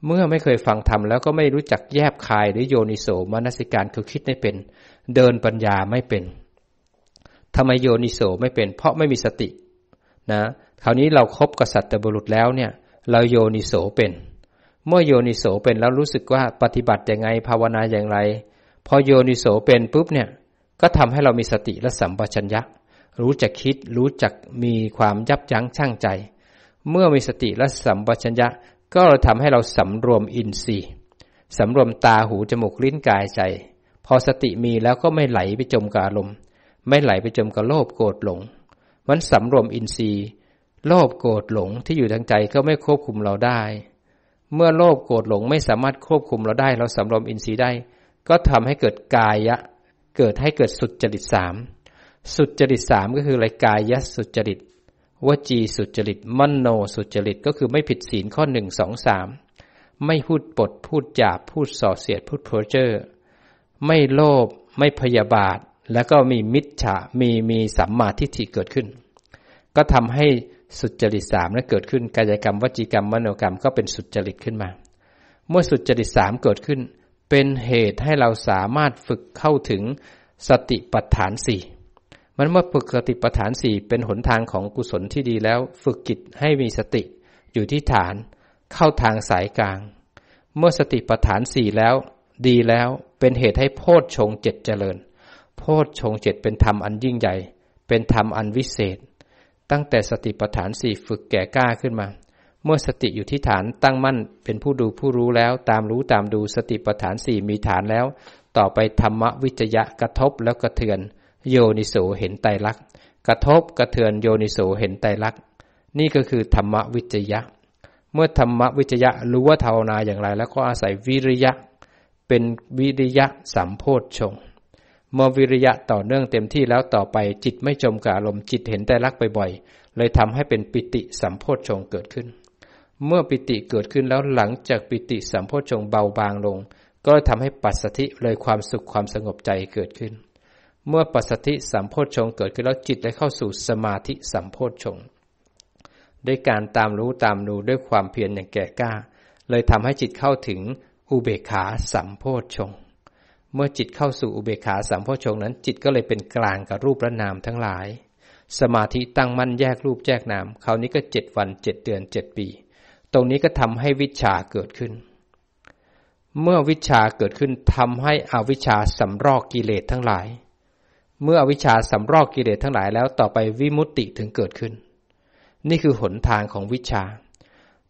เมื่อไม่เคยฟังธรรมแล้วก็ไม่รู้จักแยบคายหรือโยนิโสมนสิการคือคิดไม่เป็นเดินปัญญาไม่เป็นทำไมโยนิโสไม่เป็นเพราะไม่มีสตินะคราวนี้เราครบกับสัตบุรุษแล้วเนี่ยเราโยนิโสเป็น เมื่อโยนิโสเป็นแล้วรู้สึกว่าปฏิบัติอย่างไงภาวนาอย่างไร พอโยนิโสเป็นปุ๊บเนี่ยก็ทำให้เรามีสติและสัมปชัญญะรู้จักคิดรู้จักมีความยับยั้งชั่งใจ เมื่อมีสติและสัมปชัญญะก็ทำให้เราสำรวมอินทรีย์ สำรวมตาหูจมูกลิ้นกายใจ พอสติมีแล้วก็ไม่ไหลไปจมกับอารมณ์ไม่ไหลไปจมกับโลภโกรธหลงมันสำรวมอินทรีย์ โลภโกรธหลงที่อยู่ทางใจก็ไม่ควบคุมเราได้ เมื่อโลภโกรธหลงไม่สามารถควบคุมเราได้ เราสำรวมอินทรีย์ได้ ก็ทำให้เกิดกายะ เกิดให้เกิดสุดจริตสามสุดจริตสามก็คือรายกายะสุดจริตวจีสุจริตมนโนสุจริต ก็คือไม่ผิดศีลข้อหนึ่งสองสามไม่พูดปดพูดจาบ พูดส่อเสียด พูดโพเจร์ไม่โลภไม่พยาบาท แล้วก็มีมิจฉามีมีสัมมาทิฏฐิเกิดขึ้น ก็ทำให้สุจริตสามนั้นเกิดขึ้นกายกรรมวจีกรรมมโนกรรมก็เป็นสุจริตขึ้นมา เมื่อสุจริตสามเกิดขึ้น เป็นเหตุให้เราสามารถฝึกเข้าถึงสติปัฏฐานสี่มันเมื่อฝึกสติปัฏฐานสี่เป็นหนทางของกุศลที่ดีแล้ว ฝึกจิตให้มีสติอยู่ที่ฐาน เข้าทางสายกลาง เมื่อสติปัฏฐานสี่แล้ว ดีแล้วเป็นเหตุให้โพชฌงเจ็ดเจริญ โพชฌงเจ็ดเป็นธรรมอันยิ่งใหญ่ เป็นธรรมอันวิเศษ ตั้งแต่สติปัฏฐานสี่ฝึกแก่กล้าขึ้นมา เมื่อสติอยู่ที่ฐานตั้งมั่น เป็นผู้ดูผู้รู้แล้วตามรู้ตามดูสติปัฏฐานสี่มีฐานแล้ว ต่อไปธรรมวิจยะกระทบแล้วกระเทือนโยนิโสเห็นไตรลักษณ์กระทบกระเทือนโยนิโสเห็นไตรลักษณ์ นี่ก็คือธรรมวิจยะ เมื่อธรรมวิจยะรู้ว่าภาวนาอย่างไรแล้วก็อาศัยวิริยะ เป็นวิริยะสัมโพธชงเมื่อวิริยะต่อเนื่องเต็มที่แล้วต่อไปจิตไม่จมกับอารมณ์จิตเห็นไตรลักษณ์บ่อยๆเลยทำให้เป็นปิติสัมโพธชงเกิดขึ้น เมื่อปิติเกิดขึ้นแล้วหลังจากปิติสัมโพธชงเบาบางลง ก็ทำให้ปัสสธิเลยความสุขความสงบใจเกิดขึ้นเมื่อปัสสติสัมโพชงเกิดขึ้นแล้วจิตได้เข้าสู่สมาธิสัมโพชงด้วยการตามรู้ตามดูด้วยความเพียรอย่างแก่กล้า เลยทำให้จิตเข้าถึงอุเบกขาสัมโพชงเมื่อจิตเข้าสู่อุเบกขาสัมโพชงนั้น จิตก็เลยเป็นกลางกับรูปและนามทั้งหลาย สมาธิตั้งมั่นแยกรูปแยกนามคราวนี้ก็เจ็ดวันเจ็ดเดือนเจ็ดปี ตรงนี้ก็ทำให้วิชาเกิดขึ้น เมื่อวิชาเกิดขึ้นทำให้อวิชาสำรอกกิเลสทั้งหลายเมื่ออวิชชาสำรอกกิเลสทั้งหลายแล้วต่อไปวิมุตติถึงเกิดขึ้น นี่คือหนทางของวิชา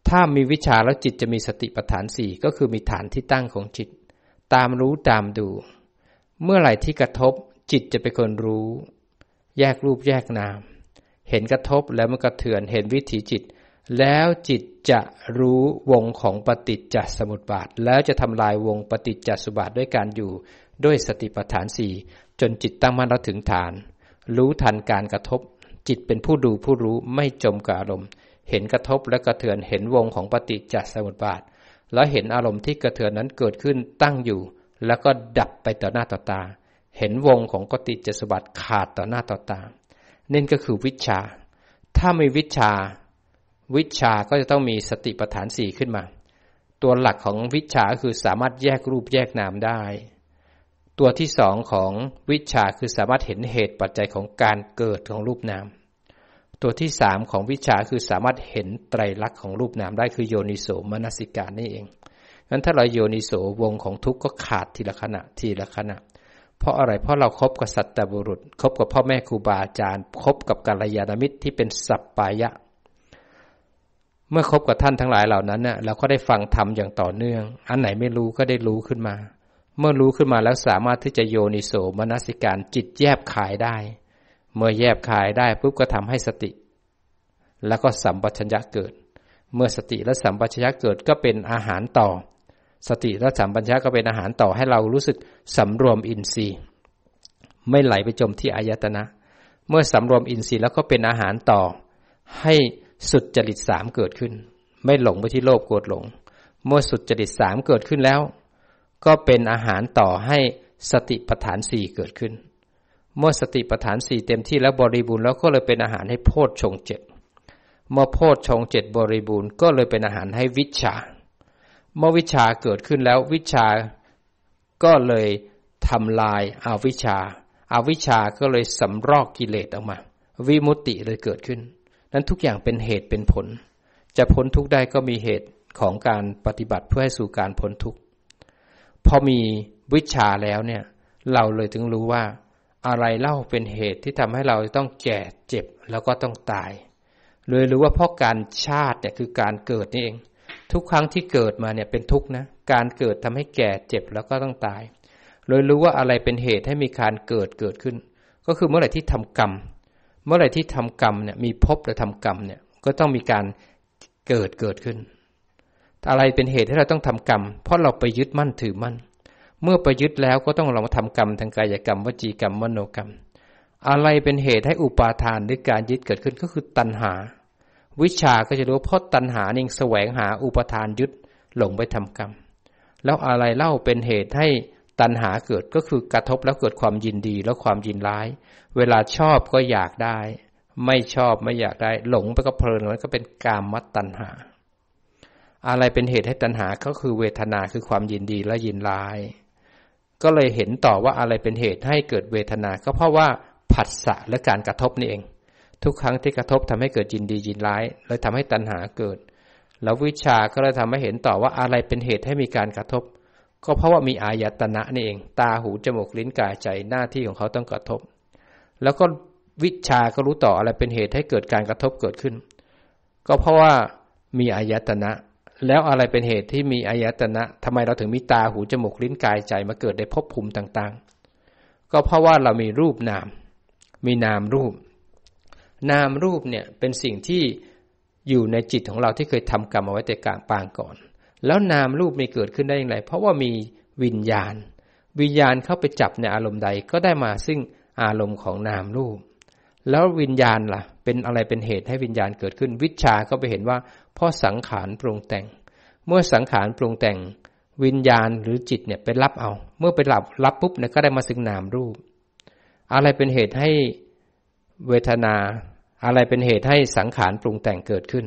ถ้ามีวิชาแล้วจิตจะมีสติปัฏฐานสี่ก็คือมีฐานที่ตั้งของจิต ตามรู้ตามดู เมื่อไหร่ที่กระทบ จิตจะเป็นคนรู้ แยกรูปแยกนาม เห็นกระทบแล้วมันกระเทือนเห็นวิถีจิต แล้วจิตจะรู้วงของปฏิจจสมุปบาท แล้วจะทำลายวงปฏิจจสมุปบาทด้วยการอยู่ด้วยสติปัฏฐานสี่จนจิตตั้งมั่นเราถึงฐาน รู้ทันการกระทบ จิตเป็นผู้ดูผู้รู้ไม่จมกับอารมณ์ เห็นกระทบและกระเทือนเห็นวงของปฏิจจสมุปบาท แล้วเห็นอารมณ์ที่กระเทือนนั้นเกิดขึ้นตั้งอยู่ แล้วก็ดับไปต่อหน้าต่อตา เห็นวงของปฏิจจสมุปบาทขาดต่อหน้าต่อตานั่นก็คือวิชาถ้าไม่วิชาวิชาก็จะต้องมีสติปัฏฐานสี่ขึ้นมา ตัวหลักของวิชาคือสามารถแยกรูปแยกนามได้ตัวที่สองของวิชาคือสามารถเห็นเหตุปัจจัยของการเกิดของรูปนาม ตัวที่สามของวิชาคือสามารถเห็นไตรลักษณ์ของรูปนามได้คือโยนิโสมนสิการนี่เองนั้นถ้าเราโยนิโสวงของทุกข์ก็ขาดทีละขณะทีละขณะ เพราะอะไรเพราะเราครบกับสัตบุรุษ คบกับพ่อแม่ครูบาอาจารย์ คบกับกัลยาณมิตรที่เป็นสัปปายะ เมื่อคบกับท่านทั้งหลายเหล่านั้นเนี่ยเราก็ได้ฟังธรรมอย่างต่อเนื่อง อันไหนไม่รู้ก็ได้รู้ขึ้นมาเมื่อรู้ขึ้นมาแล้วสามารถที่จะโยนิโสมนสิการจิตแยบขายได้ เมื่อแยบขายได้ ปุ๊บ ก็ทำให้สติ แล้วก็สัมปชัญญะเกิด เมื่อสติและสัมปชัญญะเกิดก็เป็นอาหารต่อ สติและสัมปชัญญะก็เป็นอาหารต่อให้เรารู้สึกสำรวมอินทรีย์ ไม่ไหลไปจมที่อายตนะเมื่อสำรวมอินทรีย์แล้วก็เป็นอาหารต่อ ให้สุดจริตสามเกิดขึ้น ไม่หลงไปที่โลภโกรธหลง เมื่อสุดจริตสามเกิดขึ้นแล้วก็เป็นอาหารต่อให้สติปัฏฐานสี่เกิดขึ้น เมื่อสติปัฏฐานสี่เต็มที่แล้วบริบูรณ์แล้วก็เลยเป็นอาหารให้โพชฌงเจ็ดเมื่อโพชฌงเจ็ดบริบูรณ์ก็เลยเป็นอาหารให้วิชา เมื่อวิชาเกิดขึ้นแล้ววิชาก็เลยทำลายอาวิชาอาวิชาก็เลยสำรอกกิเลสออกมา วิมุตติเลยเกิดขึ้น นั้นทุกอย่างเป็นเหตุเป็นผล จะพ้นทุกได้ก็มีเหตุของการปฏิบัติเพื่อให้สู่การพ้นทุกข์พอมีวิชาแล้วเนี่ยเราเลยถึงรู้ว่า อะไรเล่าเป็นเหตุที่ทำให้เราต้องแก่เจ็บแล้วก็ต้องตาย เลยรู้ว่าเพราะการชาติเนี่ยคือการเกิดนี่เอง ทุกครั้งที่เกิดมาเนี่ยเป็นทุกข์นะการเกิดทำให้แก่เจ็บแล้วก็ต้องตายเลยรู้ว่าอะไรเป็นเหตุให้มีการเกิดเกิดขึ้น ก็คือเมื่อไหร่ที่ทำกรรมเมื่อไหร่ที่ทำกรรมเนี่ยมีพบและทำกรรมเนี่ยก็ต้องมีการเกิดเกิดขึ้นอะไรเป็นเหตุให้เราต้องทำกรรม เพราะเราไปยึดมั่นถือมั่น เมื่อไปยึดแล้วก็ต้องเรามาทำกรรมทางกายกรรมวจีกรรมมโนกรรม อะไรเป็นเหตุให้อุปาทานหรือการยึดเกิดขึ้นก็คือตัณหา วิชาก็จะรู้เพราะตัณหาเองแสวงหาอุปาทานยึดหลงไปทำกรรม แล้วอะไรเล่าเป็นเหตุให้ตัณหาเกิดก็คือกระทบแล้วเกิดความยินดีแล้วความยินร้าย เวลาชอบก็อยากได้ ไม่ชอบไม่อยากได้ หลงไปก็เพลินแล้วก็เป็นกามมัตตัณหาอะไรเป็นเหตุให้ตัณหาก็คือเวทนาคือความยินดีและยินร้าย ก็เลยเห็นต่อว่าอะไรเป็นเหตุให้เกิดเวทนา ก็เพราะว่าผัสสะและการกระทบนี่เอง ทุกครั้งที่กระทบทำให้เกิดยินดียินร้ายเลยทำให้ตัณหาเกิด แล้ววิชาก็เลยทำให้เห็นต่อว่าอะไรเป็นเหตุให้มีการกระทบ ก็เพราะว่ามีอายตนะนี่เอง ตาหูจมูกลิ้นกายใจหน้าที่ของเขาต้องกระทบ แล้วก็วิชาก็รู้ต่ออะไรเป็นเหตุให้เกิดการกระทบเกิดขึ้น ก็เพราะว่ามีอายตนะแล้วอะไรเป็นเหตุที่มีอายตนะทำไมเราถึงมีตาหู จมูก ลิ้นกายใจมาเกิดในภพภูมิต่างๆ ก็เพราะว่าเรามีรูปนาม มีนามรูป นามรูปเนี่ยเป็นสิ่งที่อยู่ในจิตของเราที่เคยทำกรรมเอาไว้แต่กลางปางก่อน แล้วนามรูปมีเกิดขึ้นได้อย่างไร เพราะว่ามีวิญญาณ วิญญาณเข้าไปจับในอารมณ์ใดก็ได้มาซึ่งอารมณ์ของนามรูป แล้ววิญญาณละ่ะเป็นอะไรเป็นเหตุให้วิญญาณเกิดขึ้น วิชาก็ไปเห็นว่าเพราะสังขารปรุงแต่ง เมื่อสังขารปรุงแต่งวิญญาณหรือจิตเนี่ยไปรับเอาเมื่อไปรับรับปุ๊บเนี่ยก็ได้มาซึ่งนามรูป อะไรเป็นเหตุให้เวทนา อะไรเป็นเหตุให้สังขารปรุงแต่งเกิดขึ้น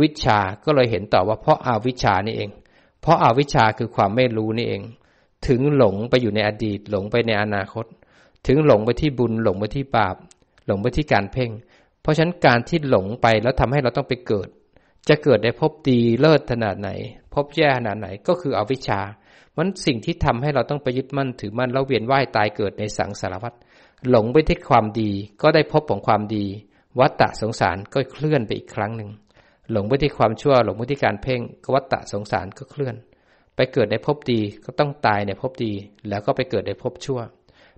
วิชาก็เลยเห็นต่อว่าเพราะอาวิชานี่เอง เพราะอาวิชาคือความไม่รู้นี่เอง ถึงหลงไปอยู่ในอดีตหลงไปในอนาคต ถึงหลงไปที่บุญ หลงไปที่บาปหลงไปที่การเพ่งเพราะฉะนั้นการที่หลงไปแล้วทำให้เราต้องไปเกิด จะเกิดได้พบดีเลิศขนาดไหน พบแย่ขนาดไหนก็คืออวิชชามันสิ่งที่ทำให้เราต้องไปยึดมั่น ถือมั่น แล้วเวียนว่ายตายเกิดในสังสารวัฏหลงไปที่ความดีก็ได้พบของความดี วัตตะสงสารก็เคลื่อนไปอีกครั้งหนึ่งหลงไปที่ความชั่วหลงไปที่การเพ่งก็วัตตะสงสารก็เคลื่อน ไปเกิดในภพดีก็ต้องตายในภพดี แล้วก็ไปเกิดในภพชั่ว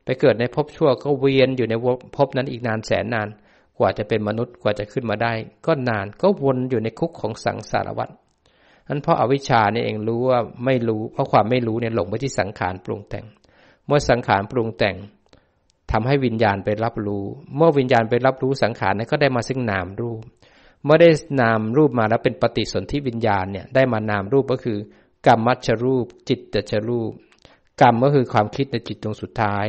ไปเกิดในภพชั่วก็เวียนอยู่ในภพนั้นอีกนานแสนนานกว่าจะเป็นมนุษย์กว่าจะขึ้นมาได้ ก็นานก็วนอยู่ในคุกของสังสารวัฏนั้นเพราะอาวิชชาเนี่เองรู้ว่าไม่รู้ เพราะความไม่รู้เนี่ยหลงไปที่สังขารปรุงแต่ง เมื่อสังขารปรุงแต่ง ทำให้วิญญาณไปรับรู้ เมื่อวิญญาณไปรับรู้สังขารนั้นก็ได้มาซึ่งนามรูป เมื่อได้นามรูปมา แล้วเป็นปฏิสนธิวิญญาณเนี่ยได้มานามรูปก็คือกรรมมัชรูป จิตตชรูปกรรมก็คือความคิดในจิตตรงสุดท้าย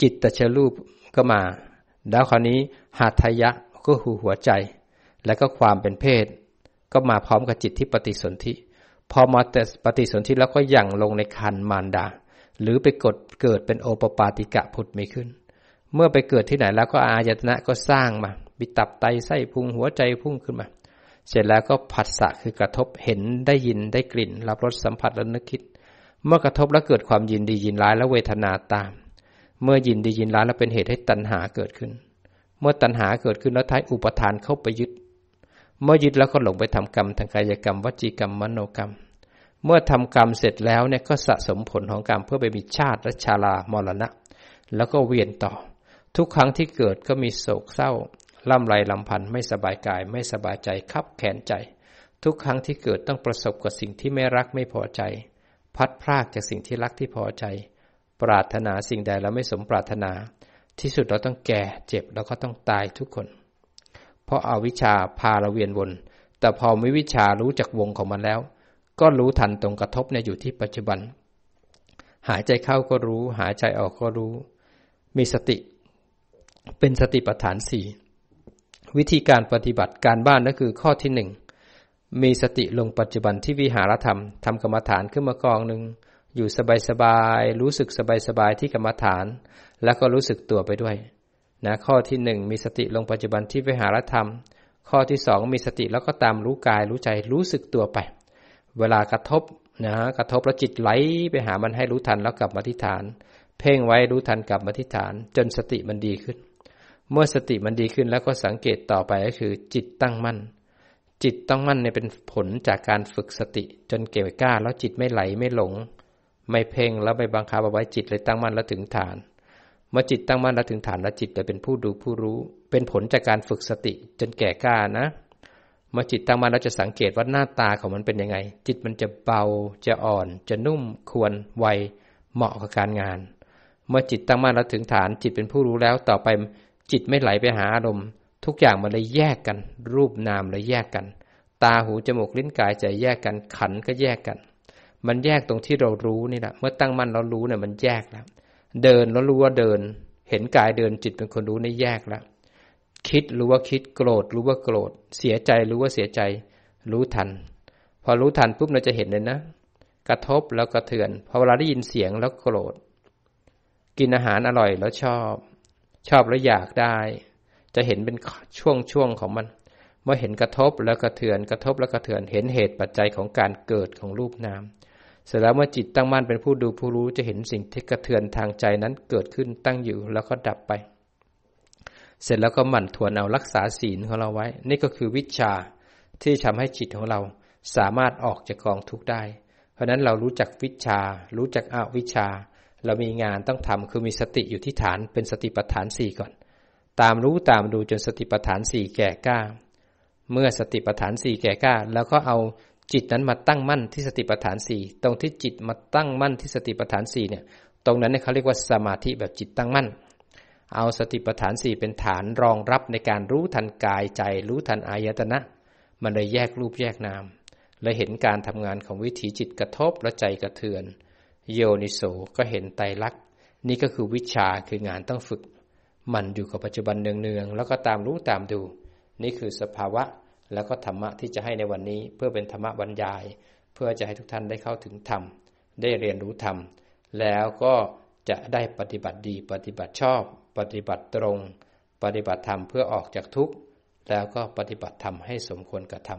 จิตตชรูปก็มาแล้วคราวนี้ หาทยะก็คือหัวใจ และก็ความเป็นเพศ ก็มาพร้อมกับจิตที่ปฏิสนธิ พอมาแต่ปฏิสนธิแล้วก็ยั่งลงในคันมารดา หรือไปกดเกิดเป็นโอปปาติกะผุดไม่ขึ้น เมื่อไปเกิดที่ไหนแล้วก็อายตนะก็สร้างมา บิตับไตไส้พุงหัวใจพุ่งขึ้นมา เสร็จแล้วก็ผัสสะคือกระทบเห็นได้ยินได้กลิ่น รับรสสัมผัสและนึกคิด เมื่อกระทบแล้วเกิดความยินดียินร้ายและเวทนาตามเมื่อยินดียินร้ายแล้วเป็นเหตุให้ตัณหาเกิดขึ้น เมื่อตัณหาเกิดขึ้นแล้วท้ายอุปทานเข้าไปยึด เมื่อยึดแล้วก็หลงไปทำกรรม ทางกายกรรมวจีกรรมมโนกรรม เมื่อทำกรรมเสร็จแล้วเนี่ยก็สะสมผลของกรรมเพื่อไปมีชาติรัชาลามรณะ แล้วก็เวียนต่อ ทุกครั้งที่เกิดก็มีโศกเศร้า ล่ำไรลำพันธ์ไม่สบายกายไม่สบายใจคับแขนใจ ทุกครั้งที่เกิดต้องประสบกับสิ่งที่ไม่รักไม่พอใจ พัดพรากจากสิ่งที่รักที่พอใจปรารถนาสิ่งใดแล้วไม่สมปรารถนา ที่สุดเราต้องแก่เจ็บแล้วก็ต้องตายทุกคน เพราะอาวิชชาพาเราเวียนวน แต่พอมีวิชารู้จักวงของมันแล้ว ก็รู้ทันตรงกระทบในอยู่ที่ปัจจุบัน หายใจเข้าก็รู้ หายใจออกก็รู้ มีสติ เป็นสติปัฏฐานสี่วิธีการปฏิบัติการบ้านก็คือข้อที่หนึ่งมีสติลงปัจจุบันที่วิหารธรรมทำกรรมฐานขึ้นมากองหนึ่งอยู่สบายๆรู้สึกสบายๆที่กรรมฐาน แล้วก็รู้สึกตัวไปด้วย นะ ข้อที่หนึ่ง มีสติลงปัจจุบันที่ไปหารธรรม ข้อที่สอง มีสติแล้วก็ตามรู้กายรู้ใจรู้สึกตัวไป เวลากระทบนะฮะกระทบแล้วจิตไหลไปหามันให้รู้ทันแล้วกลับมาที่ฐาน เพ่งไว้รู้ทันกลับมาที่ฐาน จนสติมันดีขึ้น เมื่อสติมันดีขึ้นแล้วก็สังเกตต่อไปก็คือ จิตตั้งมั่น จิตตั้งมั่นเนี่ยเป็นผลจากการฝึกสติจนเก่งกล้า แล้วจิตไม่ไหลไม่หลงไม่เพ่งแล้วไม่บังคับเอาไว้จิตเลยตั้งมั่นแล้วถึงฐาน เมื่อจิตตั้งมั่นแล้ว ถึงฐานแล้วจิตจะเป็นผู้ดูผู้รู้ เป็นผลจากการฝึกสติ จนแก่กล้านะ เมื่อจิตตั้งมั่นแล้วจะสังเกตว่าหน้าตาของมันเป็นยังไง จิตมันจะเบา จะอ่อน จะนุ่ม ควรไวเหมาะกับการงาน เมื่อจิตตั้งมั่นแล้วถึงฐาน จิตเป็นผู้รู้แล้วต่อไปจิตไม่ไหลไปหาอารมณ์ทุกอย่างมันเลยแยกกัน รูปนามเลยแยกกัน ตาหูจมูกลิ้นกายใจแยกกันขันก็แยกกันมันแยกตรงที่เรารู้นี่แหละ เมื่อตั้งมั่นเรารู้เนี่ยมันแยกแล้ว เดินแล้วรู้ว่าเดิน เห็นกายเดินจิตเป็นคนรู้นี่แยกแล้ว คิดรู้ว่าคิด โกรธรู้ว่าโกรธ เสียใจรู้ว่าเสียใจ รู้ทัน พอรู้ทันปุ๊บเราจะเห็นเลยนะ กระทบแล้วกระเทือน พอเวลาได้ยินเสียงแล้วโกรธ กินอาหารอร่อยแล้วชอบ ชอบแล้วอยากได้ จะเห็นเป็นช่วงช่วงของมัน เมื่อเห็นกระทบแล้วกระเทือน กระทบแล้วกระเทือน เห็นเหตุปัจจัยของการเกิดของรูปนามเสร็จแล้วเมื่อจิตตั้งมั่น เป็นผู้ดูผู้รู้จะเห็นสิ่งที่กระเทือนทางใจนั้นเกิดขึ้นตั้งอยู่แล้วก็ดับไป เสร็จแล้วก็หมั่นทวนเอารักษาศีลของเราไว้ นี่ก็คือวิชาที่ทำให้จิตของเราสามารถออกจากกองทุกข์ได้ เพราะนั้นเรารู้จักวิชารู้จักอวิชา เรามีงานต้องทำคือมีสติอยู่ที่ฐานเป็นสติปัฏฐานสี่ก่อน ตามรู้ตามดูจนสติปัฏฐานสี่แก่กล้าเมื่อสติปัฏฐานสี่แก่กล้าแล้วก็เอาจิตนั้นมาตั้งมั่นที่สติปัฏฐานสี่ตรงที่จิตมาตั้งมั่นที่สติปัฏฐานสี่เนี่ยตรงนั้นเนี่ยเขาเรียกว่าสมาธิแบบจิตตั้งมั่น เอาสติปัฏฐานสี่เป็นฐานรองรับในการรู้ทันกายใจ รู้ทันอายตนะ มันเลยแยกรูปแยกนาม และเห็นการทำงานของวิถีจิตกระทบและใจกระเทือน โยนิโสก็เห็นไตรลักษณ์ นี่ก็คือวิชาคืองานต้องฝึก มันอยู่กับปัจจุบันเนืองๆแล้วก็ตามรู้ตามดู นี่คือสภาวะแล้วก็ธรรมะที่จะให้ในวันนี้เพื่อเป็นธรรมะบรรยาย เพื่อจะให้ทุกท่านได้เข้าถึงธรรม ได้เรียนรู้ธรรม แล้วก็จะได้ปฏิบัติดีปฏิบัติชอบ ปฏิบัติตรง ปฏิบัติธรรมเพื่อออกจากทุกข์แล้วก็ปฏิบัติธรรมให้สมควรกระทำ